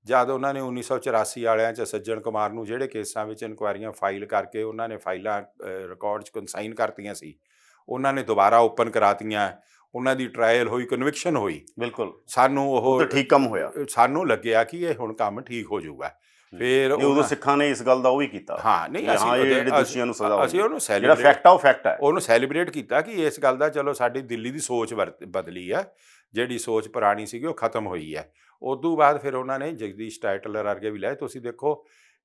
ਜਦ ਉਹਨਾਂ ਨੇ 1984 ਵਾਲਿਆਂ 'ਚ ਸੱਜਣ ਕੁਮਾਰ ਨੂੰ ਜਿਹੜੇ ਕੇਸਾਂ ਵਿੱਚ ਇਨਕੁਆਇਰੀਆਂ ਫਾਈਲ ਕਰਕੇ ਉਹਨਾਂ ਨੇ ਫਾਈਲਾਂ ਰਿਕਾਰਡ 'ਚ ਕਨਸਾਈਨ ਕਰਤੀਆਂ ਸੀ ਉਹਨਾਂ ਨੇ ਦੁਬਾਰਾ ਓਪਨ ਕਰਾਤੀਆਂ ਉਹਨਾਂ ਦੀ ਟ੍ਰਾਇਲ ਹੋਈ ਕਨਵਿਕਸ਼ਨ ਹੋਈ ਬਿਲਕੁਲ ਸਾਨੂੰ ਉਹ ਠੀਕ ਕੰਮ ਹੋਇਆ ਸਾਨੂੰ ਲੱਗਿਆ ਕਿ ਇਹ ਹੁਣ ਕੰਮ ਠੀਕ ਹੋ ਜਾਊਗਾ ਫਿਰ ਉਦੋਂ ਸਿੱਖਾਂ ਨੇ ਇਸ ਗੱਲ ਦਾ ਉਹ ਵੀ ਕੀਤਾ ਹਾਂ ਨਹੀਂ ਅਸੀਂ ਜਿਹੜੇ ਦੋਸ਼ੀਆਂ ਨੂੰ ਸਜ਼ਾ ਅਸੀਂ ਉਹਨੂੰ ਸੈਲੀਬ੍ਰੇਟ ਜਿਹੜਾ ਫੈਕਟ ਆ ਉਹ ਫੈਕਟ ਹੈ ਉਹਨੂੰ ਸੈਲੀਬ੍ਰੇਟ ਕੀਤਾ ਕਿ ਇਸ ਗੱਲ ਦਾ ਚਲੋ ਸਾਡੀ ਦਿੱਲੀ ਦੀ ਸੋਚ ਬਦਲੀ ਆ ਜਿਹੜੀ ਸੋਚ ਪੁਰਾਣੀ ਸੀਗੀ ਉਹ ਖਤਮ ਹੋਈ ਹੈ ਉਦੋਂ ਬਾਅਦ ਫਿਰ ਉਹਨਾਂ ਨੇ ਜਗਦੀਸ਼ ਟਾਈਟਲਰ ਵਰਗੇ ਵੀ ਲਏ ਤੁਸੀਂ ਦੇਖੋ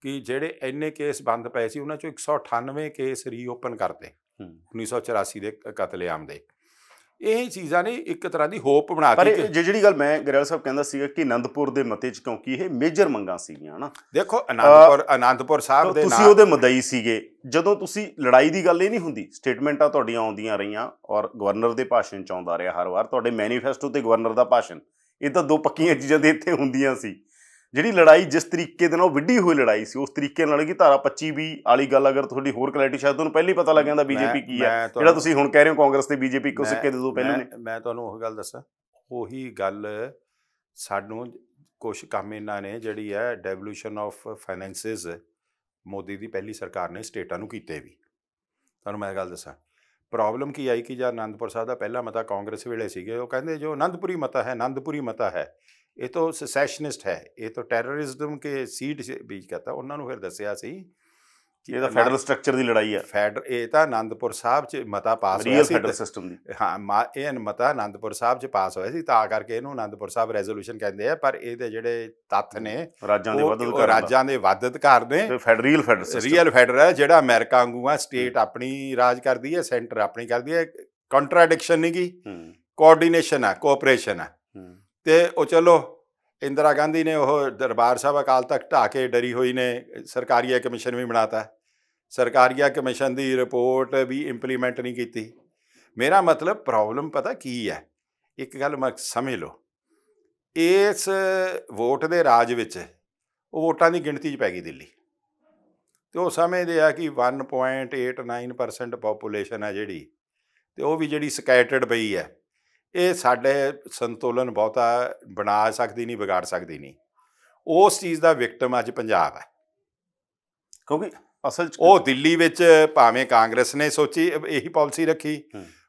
ਕਿ ਜਿਹੜੇ ਇੰਨੇ ਕੇਸ ਬੰਦ ਪਏ ਸੀ ਉਹਨਾਂ ਚੋਂ 198 ਕੇਸ ਰੀਓਪਨ ਕਰਤੇ 1984 ਦੇ ਕਤਲੇਆਮ ਦੇ ਇਹ ਚੀਜ਼ਾਂ ਨੇ ਇੱਕ ਤਰ੍ਹਾਂ ਦੀ ਹੋਪ ਬਣਾ ਕੇ ਪਰ ਜਿਹੜੀ ਗੱਲ ਮੈਂ ਗਰੇਵਾਲ ਸਾਹਿਬ ਕਹਿੰਦਾ ਸੀਗਾ ਕਿ ਆਨੰਦਪੁਰ ਦੇ ਮਤੇ 'ਚ ਕਿਉਂਕਿ ਇਹ ਮੇਜਰ ਮੰਗਾ ਸੀਗੀਆਂ ਹਨਾ ਦੇਖੋ ਆਨੰਦਪੁਰ ਆਨੰਦਪੁਰ ਸਾਹਿਬ ਦੇ ਨਾਲ ਤੁਸੀਂ ਉਹਦੇ ਮਦਈ ਸੀਗੇ ਜਦੋਂ ਤੁਸੀਂ ਲੜਾਈ ਦੀ ਗੱਲ ਇਹ ਨਹੀਂ ਹੁੰਦੀ ਸਟੇਟਮੈਂਟਾਂ ਤੁਹਾਡੀਆਂ ਆਉਂਦੀਆਂ ਰਹੀਆਂ ਔਰ ਗਵਰਨਰ ਦੇ ਭਾਸ਼ਣ 'ਚ ਆਉਂਦਾ ਰਿਹਾ ਹਰ ਵਾਰ ਤੁਹਾਡੇ ਮੈਨੀਫੈਸਟੋ ਤੇ ਗਵਰਨਰ ਦਾ ਭਾਸ਼ਣ ਇਹ ਤਾਂ ਦੋ ਪੱਕੀਆਂ ਚੀਜ਼ਾਂ ਦੇ ਇੱਥੇ ਹੁੰਦੀਆਂ ਸੀ ਜਿਹੜੀ ਲੜਾਈ ਜਿਸ ਤਰੀਕੇ ਦੇ ਨਾਲ ਉਹ ਵਿੱਢੀ ਹੋਈ ਲੜਾਈ ਸੀ ਉਸ ਤਰੀਕੇ ਨਾਲ ਕਿ ਧਾਰਾ 25 ਵੀ ਵਾਲੀ ਗੱਲ ਅਗਰ ਤੁਹਾਡੀ ਹੋਰ ਕਲੈਰਿਟੀ ਸ਼ਾਇਦ ਤੁਹਾਨੂੰ ਪਹਿਲੀ ਪਤਾ ਲੱਗ ਜਾਂਦਾ ਬੀਜੇਪੀ ਕੀ ਹੈ ਜਿਹੜਾ ਤੁਸੀਂ ਹੁਣ ਕਹਿ ਰਹੇ ਹੋ ਕਾਂਗਰਸ ਤੇ ਬੀਜੇਪੀ ਇੱਕੋ ਸਿੱਕੇ ਦੇ ਦੋ ਪਹਿਲੂ ਨੇ ਮੈਂ ਤੁਹਾਨੂੰ ਉਹ ਗੱਲ ਦੱਸਾਂ ਉਹੀ ਗੱਲ ਸਾਨੂੰ ਕੁਝ ਕੰਮ ਇਹਨਾਂ ਨੇ ਜਿਹੜੀ ਹੈ ਡੈਵਲੂਸ਼ਨ ਆਫ ਫਾਈਨੈਂਸਸ ਮੋਦੀ ਦੀ ਪਹਿਲੀ ਸਰਕਾਰ ਨੇ ਸਟੇਟਾਂ ਨੂੰ ਕੀਤੇ ਵੀ ਤੁਹਾਨੂੰ ਮੈਂ ਗੱਲ ਦੱਸਾਂ ਪ੍ਰੋਬਲਮ ਕੀ ਆਈ ਕਿ ਜਾਂ ਆਨੰਦਪੁਰ ਸਾਹਿਬ ਦਾ ਪਹਿਲਾ ਮਤਾ ਕਾਂਗਰਸ ਵੇਲੇ ਸੀਗੇ ਉਹ ਕਹਿੰਦੇ ਜੋ ਆਨੰਦਪੁਰੀ ਮਤਾ ਹੈ ਆਨੰਦਪੁਰੀ ਮਤਾ ਹੈ ਇਹ ਤਾਂ ਸੈਸੈਸ਼ਨਿਸਟ ਹੈ ਇਹ ਤਾਂ ਟੈਰਰਿਜ਼ਮ ਕੇ ਸੀਡ ਬੀਜ ਕਹਤਾ ਉਹਨਾਂ ਨੂੰ ਫਿਰ ਦੱਸਿਆ ਸੀ ਕਿ ਇਹ ਤਾਂ ਫੈਡਰਲ ਸਟਰਕਚਰ ਦੀ ਲੜਾਈ ਹੈ ਫੈਡ ਇਹ ਤਾਂ ਆਨੰਦਪੁਰ ਸਾਹਿਬ 'ਚ ਮਤਾ ਪਾਸ ਹੋਇਆ ਸੀ ਫੈਡਰਲ ਸਿਸਟਮ ਦੀ ਹਾਂ ਇਹ ਮਤਾ ਆਨੰਦਪੁਰ ਸਾਹਿਬ 'ਚ ਪਾਸ ਹੋਇਆ ਸੀ ਤਾਂ ਕਰਕੇ ਇਹਨੂੰ ਆਨੰਦਪੁਰ ਸਾਹਿਬ ਰੈਜ਼ੋਲੂਸ਼ਨ ਕਹਿੰਦੇ ਆ ਪਰ ਇਹਦੇ ਜਿਹੜੇ ਤੱਥ ਨੇ ਰਾਜਾਂ ਦੇ ਵੱਧ ਅਧਿਕਾਰ ਰਾਜਾਂ ਦੇ ਵੱਧ ਅਧਿਕਾਰ ਨੇ federal federal system real federal ਹੈ ਜਿਹੜਾ ਅਮਰੀਕਾ ਵਾਂਗੂ ਆ ਸਟੇਟ ਆਪਣੀ ਰਾਜ ਕਰਦੀ ਹੈ ਸੈਂਟਰ ਆਪਣੀ ਕਰਦੀ ਹੈ ਕੰਟਰਡਿਕਸ਼ਨ ਨਹੀਂ ਕੀ ਕੋਆਰਡੀਨੇਸ਼ਨ ਆ ਕੋਆਪਰੇਸ਼ਨ ਆ ਤੇ ਉਹ ਚਲੋ ਇੰਦਰਾ ਗਾਂਧੀ ਨੇ ਉਹ ਦਰਬਾਰ ਸਾਹਿਬ ਅਕਾਲ ਤੱਕ ਢਾ ਕੇ ਡਰੀ ਹੋਈ ਨੇ ਸਰਕਾਰੀਆ ਕਮਿਸ਼ਨ ਵੀ ਬਣਾਤਾ ਸਰਕਾਰੀਆ ਕਮਿਸ਼ਨ ਦੀ ਰਿਪੋਰਟ ਵੀ ਇੰਪਲੀਮੈਂਟ ਨਹੀਂ ਕੀਤੀ ਮੇਰਾ ਮਤਲਬ ਪ੍ਰੋਬਲਮ ਪਤਾ ਕੀ ਹੈ ਇੱਕ ਗੱਲ ਮੈਂ ਸਮਝ ਲਓ ਇਸ ਵੋਟ ਦੇ ਰਾਜ ਵਿੱਚ ਉਹ ਵੋਟਾਂ ਦੀ ਗਿਣਤੀ 'ਚ ਪੈ ਗਈ ਦਿੱਲੀ ਤੇ ਉਹ ਸਮਝਦੇ ਆ ਕਿ 1.89% ਪੋਪੂਲੇਸ਼ਨ ਹੈ ਜਿਹੜੀ ਤੇ ਉਹ ਵੀ ਜਿਹੜੀ ਸਕੈਟਰਡ ਪਈ ਹੈ ਇਹ ਸਾਡੇ ਸੰਤੁਲਨ ਬਹੁਤਾ ਬਣਾ ਸਕਦੀ ਨਹੀਂ ਵਿਗਾੜ ਸਕਦੀ ਨਹੀਂ ਉਸ ਚੀਜ਼ ਦਾ ਵਿਕਟਮ ਅੱਜ ਪੰਜਾਬ ਹੈ ਕਿਉਂਕਿ ਅਸਲ ਉਹ ਦਿੱਲੀ ਵਿੱਚ ਭਾਵੇਂ ਕਾਂਗਰਸ ਨੇ ਸੋਚੀ ਇਹੀ ਪਾਲਿਸੀ ਰੱਖੀ